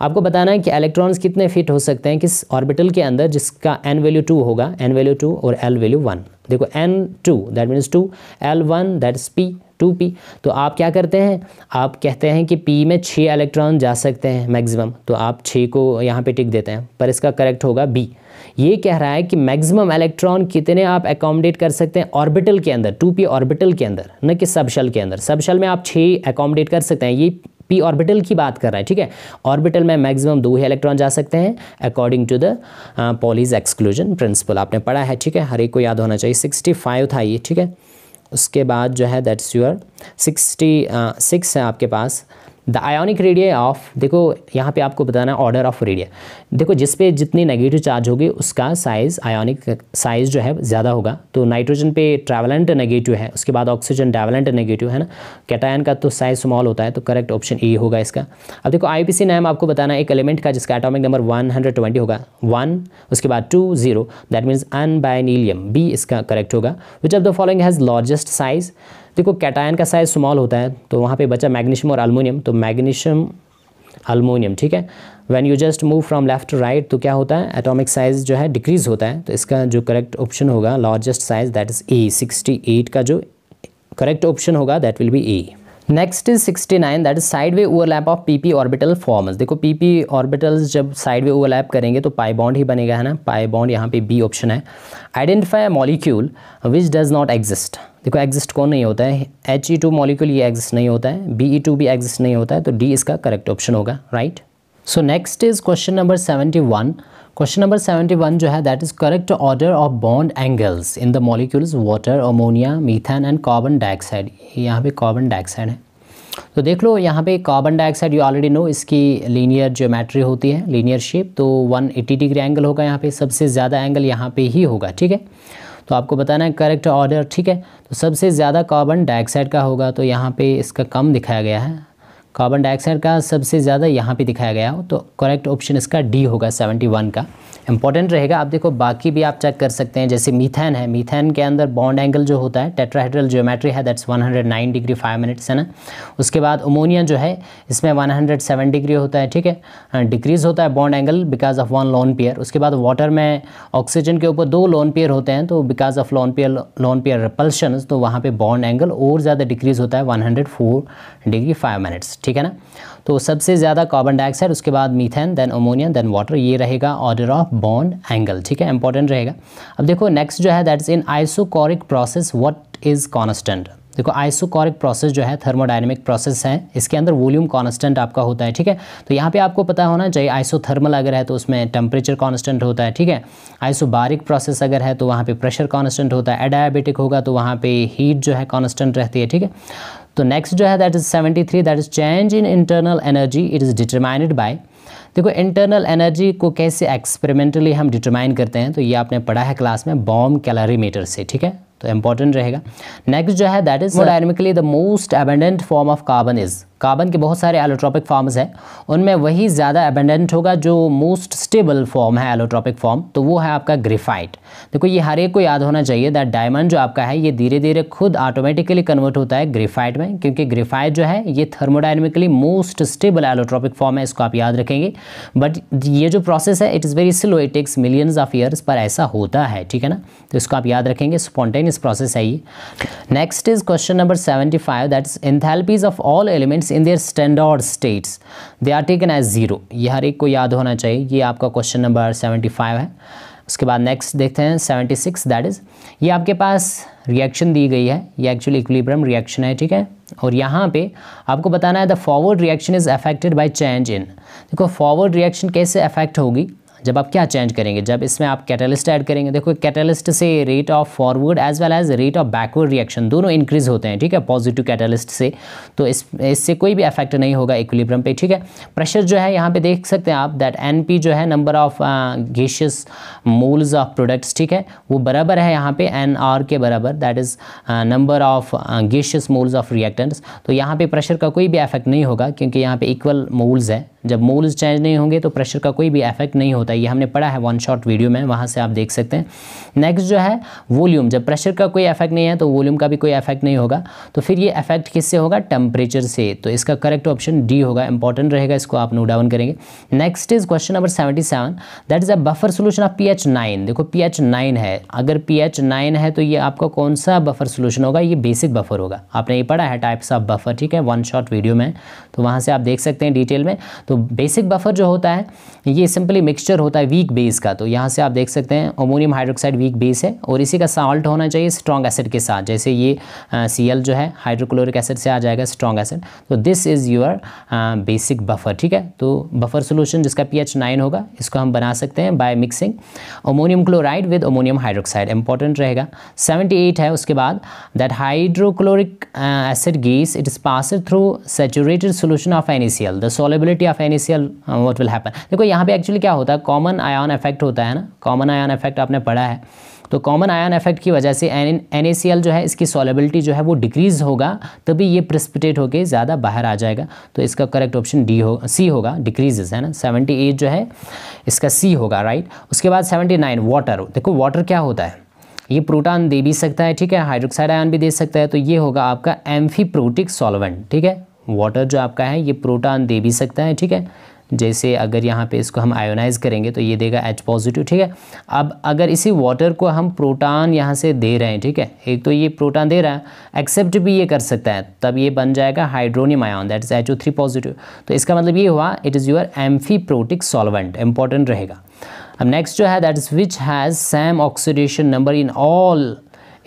आपको बताना है कि इलेक्ट्रॉन्स कितने फिट हो सकते हैं किस ऑर्बिटल के अंदर जिसका एन वैल्यू टू होगा एन वैल्यू टू और एल वैल्यू वन देखो n two that means two l one that is P two P तो आप क्या करते हैं आप कहते हैं कि पी में छः इलेक्ट्रॉन जा सकते हैं मैक्सिमम तो आप छः को यहाँ पे टिक देते हैं पर इसका करेक्ट होगा बी ये कह रहा है कि मैक्सिमम इलेक्ट्रॉन कितने आप एकोमोडेट कर सकते हैं ऑर्बिटल के अंदर टू पी ऑर्बिटल के अंदर न कि सबशल के अंदर सबशल में आप छः एकोमोडेट कर सकते हैं ये पी ऑर्बिटल की बात कर रहा है ठीक है ऑर्बिटल में मैक्सिमम दो ही इलेक्ट्रॉन जा सकते हैं according to the Pauli's exclusion principle आपने पढ़ा है ठीक है हर एक को याद होना चाहिए सिक्सटी फाइव था ये ठीक है उसके बाद जो है दैट्स योर सिक्सटी सिक्स है आपके पास द आयोनिक रेडिया ऑफ देखो यहाँ पे आपको बताना है ऑर्डर ऑफ रेडिया देखो जिस पे जितनी नेगेटिव चार्ज होगी उसका साइज़ आयोनिक साइज़ जो है ज़्यादा होगा तो नाइट्रोजन पे ट्रैवलेंट नेगेटिव है उसके बाद ऑक्सीजन डेवलेंट नेगेटिव है ना कैटायन का तो साइज़ स्मॉल होता है तो करेक्ट ऑप्शन ए होगा इसका अब देखो आई पी आपको बताना एक एलिमेंट का जिसका एटॉमिक नंबर वन होगा वन उसके बाद two zero that means unbinilium B इसका करेक्ट होगा which of the following has largest size देखो कैटायन का साइज स्मॉल होता है तो वहाँ पे बचा मैग्नीशियम और अल्मोनियम तो मैग्नीशियम अल्मोनियम ठीक है when you just move from left to right तो क्या होता है एटॉमिक साइज जो है डिक्रीज़ होता है तो इसका जो करेक्ट ऑप्शन होगा largest size that is A sixty eight का जो करेक्ट ऑप्शन होगा that will be A next is 69 that is sideways overlap of P P orbital forms देखो पी पी ऑर्बिटल्स जब साइड वे ओवरलैप करेंगे तो pi bond ही बनेगा है ना पाई बॉन्ड यहाँ पे बी ऑप्शन है identify molecule which does not exist देखो एग्जिस्ट कौन नहीं होता है एच ई टू मॉलिक्यूल ये एग्जिस्ट नहीं होता है बी ई टू भी एग्जिस्ट नहीं होता है तो डी इसका करेक्ट ऑप्शन होगा right so next is question number seventy one question number seventy one जो है that is correct order of bond angles in the molecules water ammonia methane and carbon dioxide यहाँ पे carbon dioxide है तो देख लो यहाँ पे carbon dioxide you already know इसकी लीनियर ज्योमेट्री होती है लीनियर शेप तो 180 डिग्री एंगल होगा यहाँ पे सबसे ज़्यादा एंगल यहाँ पे ही होगा ठीक है तो आपको बताना है करेक्ट ऑर्डर ठीक है तो सबसे ज़्यादा कार्बन डाइऑक्साइड का होगा तो यहाँ पे इसका कम दिखाया गया है कार्बन डाइऑक्साइड का सबसे ज़्यादा यहाँ पे दिखाया गया हो तो करेक्ट ऑप्शन इसका डी होगा 71 का इंपॉर्टेंट रहेगा आप देखो बाकी भी आप चेक कर सकते हैं जैसे मीथेन है मीथेन के अंदर बॉन्ड एंगल जो होता है टेट्राहेड्रल ज्योमेट्री है दैट्स 109 डिग्री 5 मिनट्स है ना उसके बाद अमोनिया जो है इसमें 107 डिग्री होता है ठीक है डिक्रीज हाँ, होता है bond angle because of one lone pair उसके बाद वाटर में ऑक्सीजन के ऊपर दो लॉन पेयर होते हैं तो because of lone pair lone pair repulsion तो वहाँ पर बॉन्ड एंगल और ज़्यादा डिक्रीज होता है वन डिग्री फाइव मिनट्स ठीक है ना तो सबसे ज़्यादा कार्बन डाइऑक्साइड उसके बाद methane then ammonia then water ये रहेगा ऑर्डर ऑफ बॉन्ड एंगल ठीक है इंपॉर्टेंट रहेगा अब देखो नेक्स्ट जो है that is in isochoric process what is constant देखो आइसोकॉरिक प्रोसेस जो है थर्मोडाइनमिक प्रोसेस है इसके अंदर वॉल्यूम कांस्टेंट आपका होता है ठीक है तो यहाँ पे आपको पता होना चाहिए आइसोथर्मल अगर है तो उसमें टेम्परेचर कांस्टेंट होता है ठीक है आइसोबारिक प्रोसेस अगर है तो वहाँ पे प्रेशर कांस्टेंट होता है एडायाबेटिक होगा तो वहाँ पे हीट जो है कॉन्स्टेंट रहती है ठीक है तो नेक्स्ट जो है that is seventy three that is change in internal energy it is determined by देखो इंटरनल एनर्जी को कैसे एक्सपेरिमेंटली हम डिटरमाइन करते हैं तो ये आपने पढ़ा है क्लास में बॉम कैलरी से ठीक है तो इम्पॉर्टेंट रहेगा नेक्स्ट जो है that is dynamically the most abundant form of carbon is carbon के बहुत सारे एलोट्रॉपिक फॉर्म्स हैं उनमें वही ज़्यादा एबेंडेंट होगा जो मोस्ट स्टेबल फॉर्म है एलोट्रॉपिक फॉर्म तो वो है आपका ग्रेफाइट देखो ये हर एक को याद होना चाहिए दैट डायमंड जो आपका है ये धीरे धीरे खुद ऑटोमेटिकली कन्वर्ट होता है ग्रेफाइट में क्योंकि ग्रेफाइट जो है ये thermodynamically most stable allotropic form है इसको आप याद रखेंगे बट ये जो प्रोसेस है it is very slow it takes millions of years पर ऐसा होता है ठीक है ना तो इसको आप याद रखेंगे स्पॉन्टेनियस कंटिन्यूस प्रोसेस है ये next is question number seventy 75 that's enthalpies of all elements in their standard states they are taken as zero ये हर एक को याद होना चाहिए ये आपका क्वेश्चन नंबर सेवेंटी फाइव है उसके बाद नेक्स्ट देखते हैं सेवेंटी सिक्स दैट इज़ ये आपके पास रिएक्शन दी गई है ये एक्चुअली इक्विलिब्रियम रिएक्शन है ठीक है और यहाँ पे आपको बताना है the forward reaction is affected by change in देखो फॉरवर्ड रिएक्शन कैसे अफेक्ट होगी जब आप क्या चेंज करेंगे जब इसमें आप कैटलिस्ट ऐड करेंगे देखो कैटलिस्ट से rate of forward as well as rate of backward reaction दोनों इंक्रीज होते हैं ठीक है पॉजिटिव कैटलिस्ट से तो इस इससे कोई भी इफेक्ट नहीं होगा इक्विलिब्रियम पे ठीक है प्रेशर जो है यहाँ पे देख सकते हैं आप दैट एन पी जो है number of gaseous moles of products ठीक है वो बराबर है यहाँ पे एन आर के बराबर that is number of gaseous moles of reactants तो यहाँ पे प्रेशर का कोई भी इफेक्ट नहीं होगा क्योंकि यहाँ पे इक्वल मोल्स है जब मोल्स चेंज नहीं होंगे तो प्रेशर का कोई भी इफेक्ट नहीं होता होता है ये हमने पढ़ा है वन शॉट वीडियो में वहाँ से आप देख सकते हैं नेक्स्ट जो है वॉल्यूम जब प्रेशर का कोई इफेक्ट नहीं है तो वॉल्यूम का भी कोई इफेक्ट नहीं होगा तो फिर ये इफेक्ट किससे होगा टेम्परेचर से तो इसका करेक्ट ऑप्शन डी होगा इंपॉर्टेंट रहेगा इसको आप नोट डाउन करेंगे next is question number seventy seven that is a buffer solution of p H nine देखो पी एच नाइन है अगर पी एच नाइन है तो ये आपका कौन सा बफर सोल्यूशन होगा ये बेसिक बफर होगा आपने ये पढ़ा है टाइप्स ऑफ बफर ठीक है वन शॉट वीडियो में तो वहाँ से आप देख सकते हैं डिटेल में तो बेसिक बफर जो होता है ये सिंपली मिक्सचर नेचर होता है वीक बेस का तो यहाँ से आप देख सकते हैं अमोनियम हाइड्रोक्साइड वीक बेस है और इसी का साल्ट होना चाहिए स्ट्रॉन्ग एसिड के साथ जैसे ये सी uh, जो है हाइड्रोक्लोरिक एसिड से आ जाएगा स्ट्रॉन्ग एसिड तो this is your basic buffer ठीक है तो बफर सोल्यूशन जिसका पी एच होगा इसको हम बना सकते हैं by mixing ammonium chloride with ammonium hydroxide important रहेगा सेवेंटी है उसके बाद that hydrochloric acid gas it is pass through saturated solution of NaCl the solubility of NaCl what will happen देखो यहाँ पे एक्चुअली क्या होता है कॉमन आयन इफेक्ट होता है ना कॉमन आयन इफेक्ट आपने पढ़ा है तो कॉमन आयन इफेक्ट की वजह से एन जो है इसकी सॉलेबिलिटी जो है वो डिक्रीज़ होगा तभी ये प्रिस्पिटेट होकर ज़्यादा बाहर आ जाएगा तो इसका करेक्ट ऑप्शन डी हो सी होगा डिक्रीजेस है ना सेवेंटी एट जो है इसका सी होगा राइट उसके बाद सेवेंटी नाइन वाटर देखो वाटर क्या होता है ये प्रोटॉन दे भी सकता है ठीक है हाइड्रोक्साइड आयन भी दे सकता है तो ये होगा आपका एम्फीप्रोटिक सॉल्वेंट ठीक है वाटर जो आपका है ये प्रोटॉन दे भी सकता है ठीक है जैसे अगर यहाँ पे इसको हम आयोनाइज करेंगे तो ये देगा एच पॉजिटिव ठीक है अब अगर इसी वाटर को हम प्रोटान यहाँ से दे रहे हैं ठीक है एक तो ये प्रोटान दे रहा है एक्सेप्ट भी ये कर सकता है तब ये बन जाएगा hydronium ion that is H three positive तो इसका मतलब ये हुआ it is your amphiprotic solvent important रहेगा अब नेक्स्ट जो है that is which has same oxidation number in all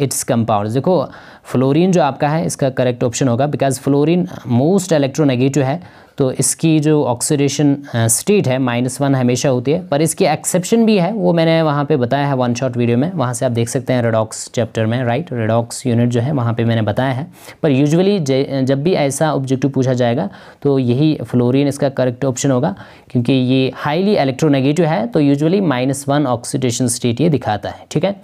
its compound देखो फ्लोरीन जो आपका है इसका करेक्ट ऑप्शन होगा बिकॉज फ्लोरीन मोस्ट इलेक्ट्रोनेगेटिव है तो इसकी जो ऑक्सीडेशन स्टेट है माइनस वन हमेशा होती है पर इसकी एक्सेप्शन भी है वो मैंने वहाँ पे बताया है वन शॉट वीडियो में वहाँ से आप देख सकते हैं रेडॉक्स चैप्टर में राइट रेडॉक्स यूनिट जो है वहाँ पे मैंने बताया है पर यूजुअली जब भी ऐसा ऑब्जेक्टिव पूछा जाएगा तो यही फ्लोरिन इसका करेक्ट ऑप्शन होगा क्योंकि ये हाईली इलेक्ट्रोनेगेटिव है तो usually minus one oxidation state ये दिखाता है ठीक है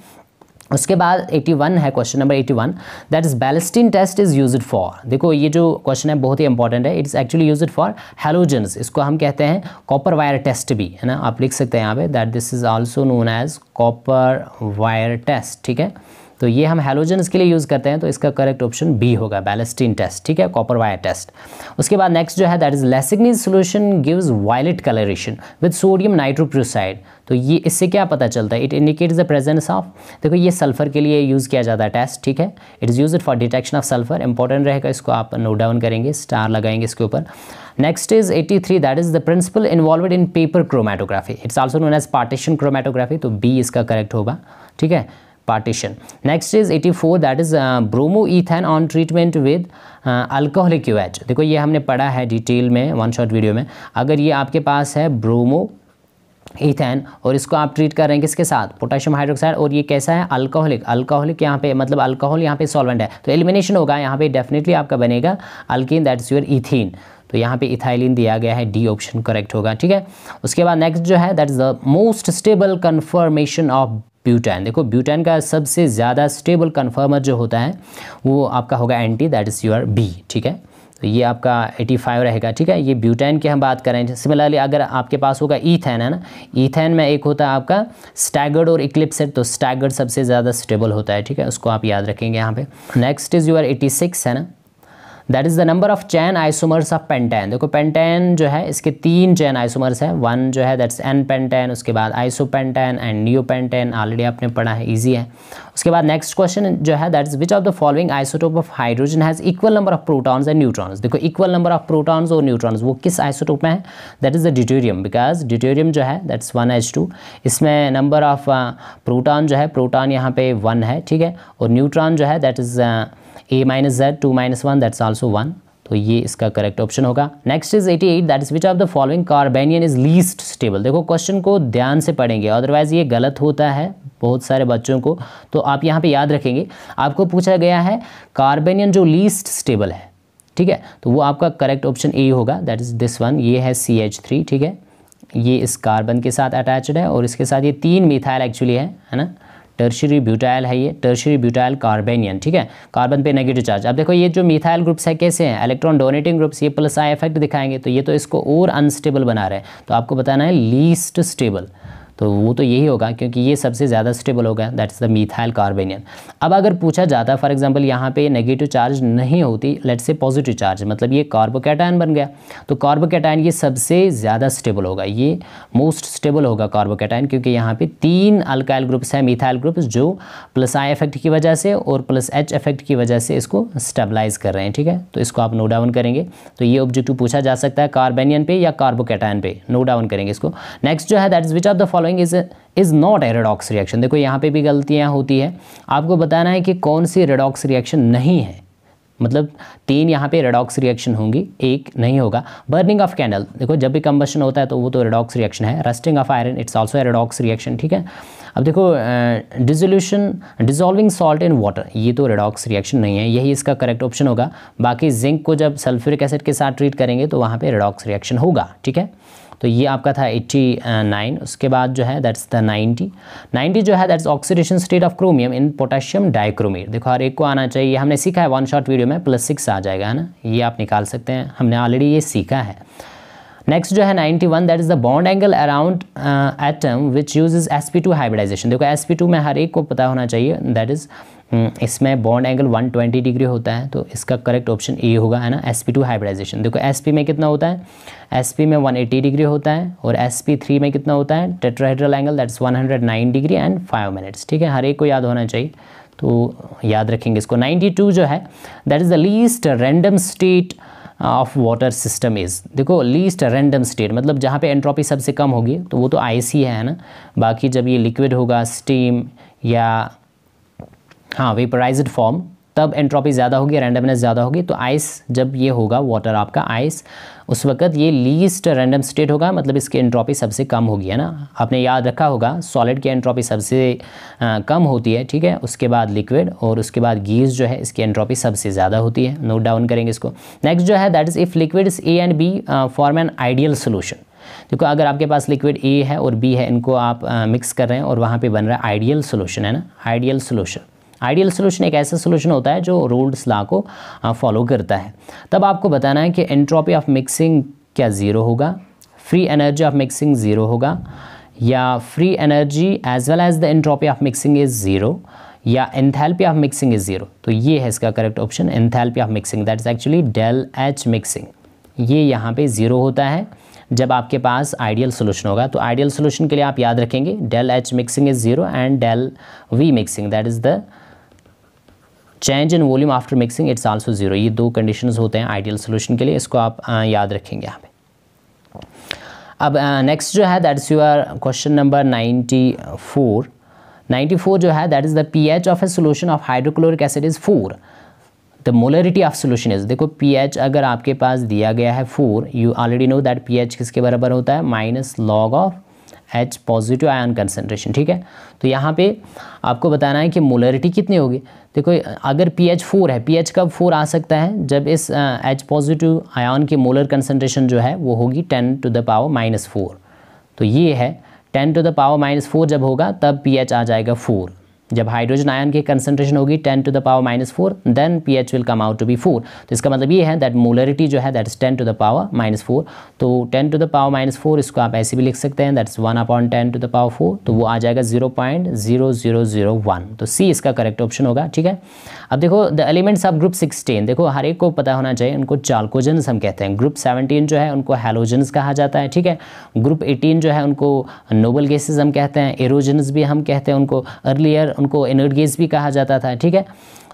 उसके बाद 81 है question number 81 one that is Beilstein test is use for देखो ये जो क्वेश्चन है बहुत ही इंपॉर्टेंट है it is actually use for halogens इसको हम कहते हैं कॉपर वायर टेस्ट भी है ना आप लिख सकते हैं यहाँ पे that this is also known as copper wire test ठीक है तो ये हम हेलोजन के लिए यूज़ करते हैं तो इसका करेक्ट ऑप्शन बी होगा बैलेस्टीन टेस्ट ठीक है कॉपर वायर टेस्ट उसके बाद नेक्स्ट जो है that is Lassaigne's solution gives violet coloration with sodium nitroprusside तो ये इससे क्या पता चलता है it indicates the presence of देखो ये सल्फर के लिए यूज़ किया जाता है टेस्ट ठीक है it is use for detection of sulphur important रहेगा इसको आप नोट डाउन करेंगे स्टार लगाएंगे इसके ऊपर next is 83 that is the principle involve in paper chromatography it's also known as partition chromatography तो बी इसका करेक्ट होगा ठीक है partition. Next is 84 that is uh, bromoethane on treatment with alcoholic uh, uh देखो ये हमने पढ़ा है डिटेल में वन शॉट वीडियो में अगर ये आपके पास है ब्रोमो इथेन और इसको आप ट्रीट कर रहे हैं किसके साथ पोटेशियम हाइड्रोक्साइड और ये कैसा है अल्कोहलिक अल्कोहलिक यहाँ पे मतलब अल्कोहल यहाँ पे सॉल्वेंट है तो एलिमिनेशन होगा यहाँ पे डेफिनेटली आपका बनेगा alkene that is your ethene तो यहाँ पे इथाइलिन दिया गया है डी ऑप्शन करेक्ट होगा ठीक है उसके बाद नेक्स्ट जो है that is the most stable conformation of butane देखो ब्यूटैन का सबसे ज़्यादा स्टेबल कन्फर्मर जो होता है वो आपका होगा anti that is your B ठीक है तो ये आपका 85 रहेगा ठीक है ये ब्यूटैन की हम बात करें सिमिलरली अगर आपके पास होगा ईथेन है ना ईथेन में एक होता है आपका स्टैगर्ड और इक्लिप्सेड तो स्टैगर्ड सबसे ज़्यादा स्टेबल होता है ठीक है उसको आप याद रखेंगे यहाँ पे नेक्स्ट इज़ यूर 86 है ना that is the number of chain isomers of pentane देखो पेंटैन जो है इसके तीन चैन आइसोमर्स हैं वन जो है दैट्स एन पेंटेन उसके बाद isopentane and neopentane already आपने पढ़ा है ईजी है उसके बाद नेक्स्ट क्वेश्चन जो है that's which of the following isotope of hydrogen has equal number of protons and neutrons देखो इक्वल नंबर ऑफ प्रोटॉन्स और न्यूट्रॉन्स वो किस आइसोटोप में है that is the deuterium because deuterium जो है दैट्स वन एच टू इसमें number of proton जो है प्रोटॉन यहाँ पे वन है ठीक है और न्यूट्रॉन जो है that is A minus Z two minus one that's also one तो ये इसका करेक्ट ऑप्शन होगा next is 88 eight that is which of the following carbanion is least stable देखो क्वेश्चन को ध्यान से पढ़ेंगे अदरवाइज ये गलत होता है बहुत सारे बच्चों को तो आप यहाँ पे याद रखेंगे आपको पूछा गया है कार्बेनियन जो लीस्ट स्टेबल है ठीक है तो वो आपका करेक्ट ऑप्शन ए होगा दैट इज़ दिस वन ये है सी एच थ्री ठीक है ये इस कार्बन के साथ अटैच्ड है और इसके साथ ये तीन मिथाइल एक्चुअली है है ना टर्शरी ब्यूटाइल है ये टर्शरी ब्यूटाइल कार्बेनियन ठीक है कार्बन पे नेगेटिव चार्ज अब देखो ये जो मिथाइल ग्रुप्स है कैसे हैं इलेक्ट्रॉन डोनेटिंग ग्रुप्स ये प्लस आई इफेक्ट दिखाएंगे तो ये तो इसको और अनस्टेबल बना रहे हैं तो आपको बताना है लीस्ट स्टेबल तो वो तो यही होगा क्योंकि ये सबसे ज़्यादा स्टेबल होगा that is the methyl carbanion अब अगर पूछा जाता फॉर एग्जाम्पल यहाँ पे नेगेटिव चार्ज नहीं होती लेट से पॉजिटिव चार्ज मतलब ये कार्बोकेटाइन बन गया तो कार्बोकेटाइन ये सबसे ज़्यादा स्टेबल होगा ये मोस्ट स्टेबल होगा कार्बोकेटाइन क्योंकि यहाँ पे तीन अल्काइल ग्रुप्स हैं मिथाइल ग्रुप्स जो प्लस आई इफेक्ट की वजह से और प्लस एच इफेक्ट की वजह से इसको स्टेबलाइज कर रहे हैं ठीक है तो इसको आप नो डाउन करेंगे तो ये ऑब्जेक्टिव पूछा जा सकता है कार्बेनियन पे या कार्बोकेटाइन पे नो डाउन करेंगे इसको नेक्स्ट जो है that is which of the following following is is not a redox reaction देखो यहाँ पे भी गलतियाँ होती है आपको बताना है कि कौन सी रेडॉक्स रिएक्शन नहीं है मतलब तीन यहाँ पे रेडॉक्स रिएक्शन होंगी एक नहीं होगा बर्निंग ऑफ कैंडल देखो जब भी कम्बशन होता है तो वो तो रेडॉक्स रिएक्शन है rusting of iron it's also a redox reaction ठीक है अब देखो dissolution dissolving salt in water ये तो रेडॉक्स रिएक्शन नहीं है यही इसका करेक्ट ऑप्शन होगा बाकी जिंक को जब सल्फ्यूरिक एसिड के साथ ट्रीट करेंगे तो वहाँ पर रेडॉक्स रिएक्शन होगा ठीक है तो ये आपका था 89 उसके बाद जो है दैट्स द 90 90 जो है that's oxidation state of chromium in potassium dichromate देखो हर एक को आना चाहिए हमने सीखा है वन शॉट वीडियो में प्लस सिक्स आ जाएगा है ना ये आप निकाल सकते हैं हमने ऑलरेडी ये सीखा है नेक्स्ट जो है 91 one that is the bond angle around atom which use is s p two hybridization देखो एस पी टू में हर एक को पता होना चाहिए दैट इज़ हम्म, इसमें बॉन्ड एंगल 120 डिग्री होता है तो इसका करेक्ट ऑप्शन ए होगा है ना एस पी टू हाइब्रिडाइजेशन देखो एस पी में कितना होता है एस पी में 180 डिग्री होता है और एस पी थ्री में कितना होता है tetrahedral angle that's 109 degree and five minutes ठीक है हर एक को याद होना चाहिए तो याद रखेंगे इसको 92 जो है that is the least random state of water system is देखो लीस्ट रैंडम स्टेट मतलब जहाँ पे एंट्रोपी सबसे कम होगी तो वो तो आइसी है ना बाकी जब ये लिक्विड होगा स्टीम या हाँ वेपराइज फॉर्म तब एंट्रोपी ज़्यादा होगी रैंडमनेस ज़्यादा होगी तो आइस जब ये होगा वाटर आपका आइस उस वक्त ये लीस्ट रैंडम स्टेट होगा मतलब इसकी एंट्रोपी सबसे कम होगी है ना आपने याद रखा होगा सॉलिड की एंट्रोपी सबसे आ, कम होती है ठीक है उसके बाद लिक्विड और उसके बाद गीज जो है इसकी एंट्रोपी सबसे ज़्यादा होती है नोट डाउन करेंगे इसको नेक्स्ट जो है that is if liquid A and B form an ideal solution देखो अगर आपके पास लिक्विड ए है और बी है इनको आप मिक्स कर रहे हैं और वहाँ पर बन रहा है आइडियल सोल्यूशन है ना आइडियल सोल्यूशन आइडियल सोल्यूशन एक ऐसा सोल्यूशन होता है जो रूल्स ला को फॉलो करता है तब आपको बताना है कि एंट्रोपी ऑफ मिक्सिंग क्या ज़ीरो होगा free energy of mixing zero होगा या free energy as well as the entropy of mixing is zero या enthalpy of mixing is zero तो ये है इसका correct option enthalpy of mixing that is actually del H mixing ये यहाँ पे ज़ीरो होता है जब आपके पास आइडियल सोल्यूशन होगा तो आइडियल सोल्यूशन के लिए आप याद रखेंगे del H mixing is zero and del V mixing that is the change in volume after mixing it's also zero ये दो कंडीशंस होते हैं आइडियल सोल्यूशन के लिए इसको आप याद रखेंगे यहाँ पे अब नेक्स्ट जो है that's your question number ninety four ninety four जो है that is the p H of a solution of hydrochloric acid is four the molarity of solution is देखो पी एच अगर आपके पास दिया गया है four you already know that p H किसके बराबर होता है minus log of H positive ion concentration ठीक है तो यहाँ पे आपको बताना है कि मोलरिटी कितनी होगी देखो अगर पी एच फोर है पी एच कब फोर आ सकता है जब इस एच पॉजिटिव आयन की मोलर कंसनट्रेशन जो है वो होगी ten to the power minus four तो ये है ten to the power minus four जब होगा तब पी एच आ जाएगा फोर जब हाइड्रोजन आयन की कंसेंट्रेशन होगी ten to the power minus four then p H will come out to B four तो इसका मतलब ये है दैट मोलरिटी जो है that is ten to the power minus four तो ten to the power minus four इसको आप ऐसे भी लिख सकते हैं that is one upon ten to the power four तो वो आ जाएगा zero point zero zero zero one तो सी इसका करेक्ट ऑप्शन होगा ठीक है अब देखो the elements of group sixteen देखो हर एक को पता होना चाहिए उनको चालकोजन्स हम कहते हैं ग्रुप सेवनटीन जो है उनको हेलोजन्स कहा जाता है ठीक है ग्रुप एटीन जो है उनको नोबल गेसेज हम कहते हैं एरोजन्स भी हम कहते हैं उनको अर्लियर उनको एनर्गेज भी कहा जाता था ठीक है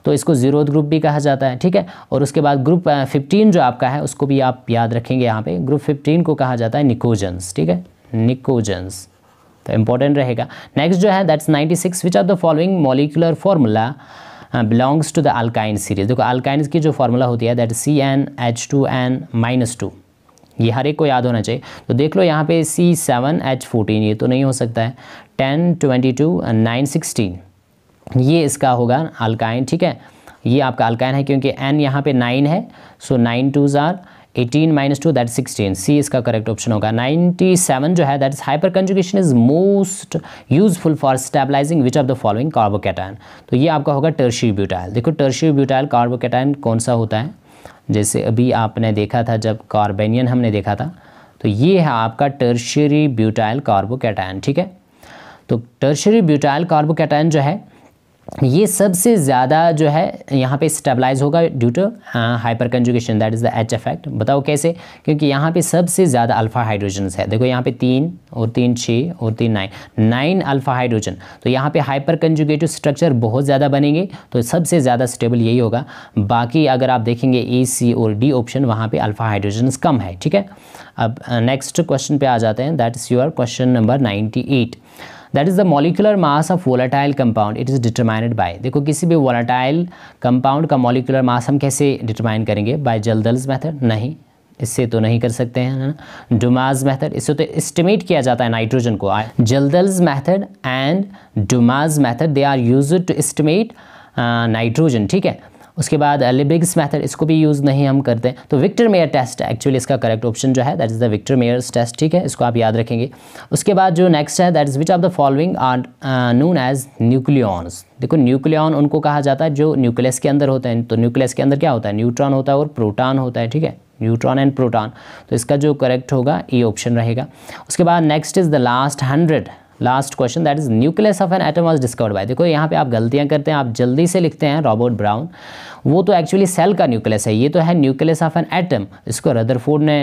तो इसको जीरो ग्रुप भी कहा जाता है ठीक है और उसके बाद ग्रुप फिफ्टीन uh, जो आपका है उसको भी आप याद रखेंगे यहाँ पे ग्रुप फिफ्टीन को कहा जाता है निकोजन्स ठीक है निकोजन्स तो इम्पोर्टेंट रहेगा नेक्स्ट जो है that's ninety six which are the following molecular formula belongs to the alkyne series देखो अल्काइन्स की जो फार्मूला होती है that C n H two n minus two ये हर एक को याद होना चाहिए तो देख लो यहाँ पे सी सेवन एच फोर्टीन ये तो नहीं हो सकता है ten twenty two nine sixteen ये इसका होगा अल्काइन ठीक है ये आपका अल्काइन है क्योंकि एन यहाँ पे नाइन है so nine two are eighteen minus two that sixteen C इसका करेक्ट ऑप्शन होगा नाइन्टी सेवन जो है that is hyperconjugation is most useful for stabilising which of the following carbocation तो ये आपका होगा टर्शी ब्यूटाइल देखो टर्शी ब्यूटाइल कार्बोकेटाइन कौन सा होता है जैसे अभी आपने देखा था जब कार्बेनियन हमने देखा था तो ये है आपका टर्शरी ब्यूटाइल कार्बोकेटाइन ठीक है तो टर्शरी ब्यूटाइल कार्बोकेटाइन जो है ये सबसे ज़्यादा जो है यहाँ पे स्टेबलाइज होगा due to hyperconjugation that is the H effect बताओ कैसे क्योंकि यहाँ पे सबसे ज़्यादा अल्फ़ा हाइड्रोजन्स है देखो यहाँ पे तीन और तीन छः और तीन नाइन नाइन अल्फ़ा हाइड्रोजन तो यहाँ पे हाइपर कंजुकेटिव स्ट्रक्चर बहुत ज़्यादा बनेंगे तो सबसे ज़्यादा स्टेबल यही होगा बाकी अगर आप देखेंगे ए सी और डी ऑप्शन वहाँ पर अल्फ़ा हाइड्रोजन्स कम है ठीक है अब नेक्स्ट क्वेश्चन पर आ जाते हैं that is your question number ninety eight that is the molecular mass of volatile compound it is determined by देखो किसी भी वोलाटाइल कंपाउंड का मोलिकुलर मास हम कैसे डिटरमाइन करेंगे बाय जलदल्स मेथड नहीं इससे तो नहीं कर सकते हैं ना डुमाज मेथड इससे तो एस्टिमेट किया जाता है नाइट्रोजन को Kjeldahl's method and Dumas method they are use to estimate nitrogen ठीक है उसके बाद लिबिग्स मैथड इसको भी यूज़ नहीं हम करते तो विक्टर मेयर टेस्ट एक्चुअली इसका करेक्ट ऑप्शन जो है that is the Victor Meyer's test ठीक है इसको आप याद रखेंगे उसके बाद जो नेक्स्ट है that is which of the following are known as nucleons देखो न्यूक्लियॉन उनको कहा जाता है जो न्यूक्लियस के अंदर होते हैं तो न्यूक्लियस के अंदर क्या होता है न्यूट्रॉन होता है और प्रोटॉन होता है ठीक है न्यूट्रॉन एंड प्रोटॉन तो इसका जो करेक्ट होगा ये ऑप्शन रहेगा उसके बाद next is the last hundred last question that is nucleus of an atom was discovered by देखो यहाँ पे आप गलतियाँ करते हैं आप जल्दी से लिखते हैं रॉबर्ट ब्राउन वो तो एक्चुअली सेल का न्यूक्लियस है ये तो है न्यूक्लियस ऑफ एन एटम इसको रदरफोर्ड ने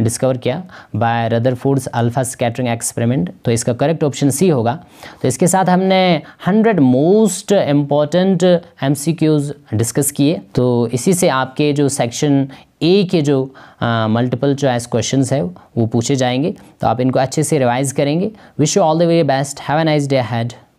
डिस्कवर किया by Rutherford's alpha scattering experiment तो इसका करेक्ट ऑप्शन सी होगा तो इसके साथ हमने hundred most important M discuss किए तो इसी से आपके जो सेक्शन ए के जो मल्टीपल चॉइस क्वेश्चंस है वो पूछे जाएंगे तो आप इनको अच्छे से रिवाइज़ करेंगे wish you all the very best have a nice day had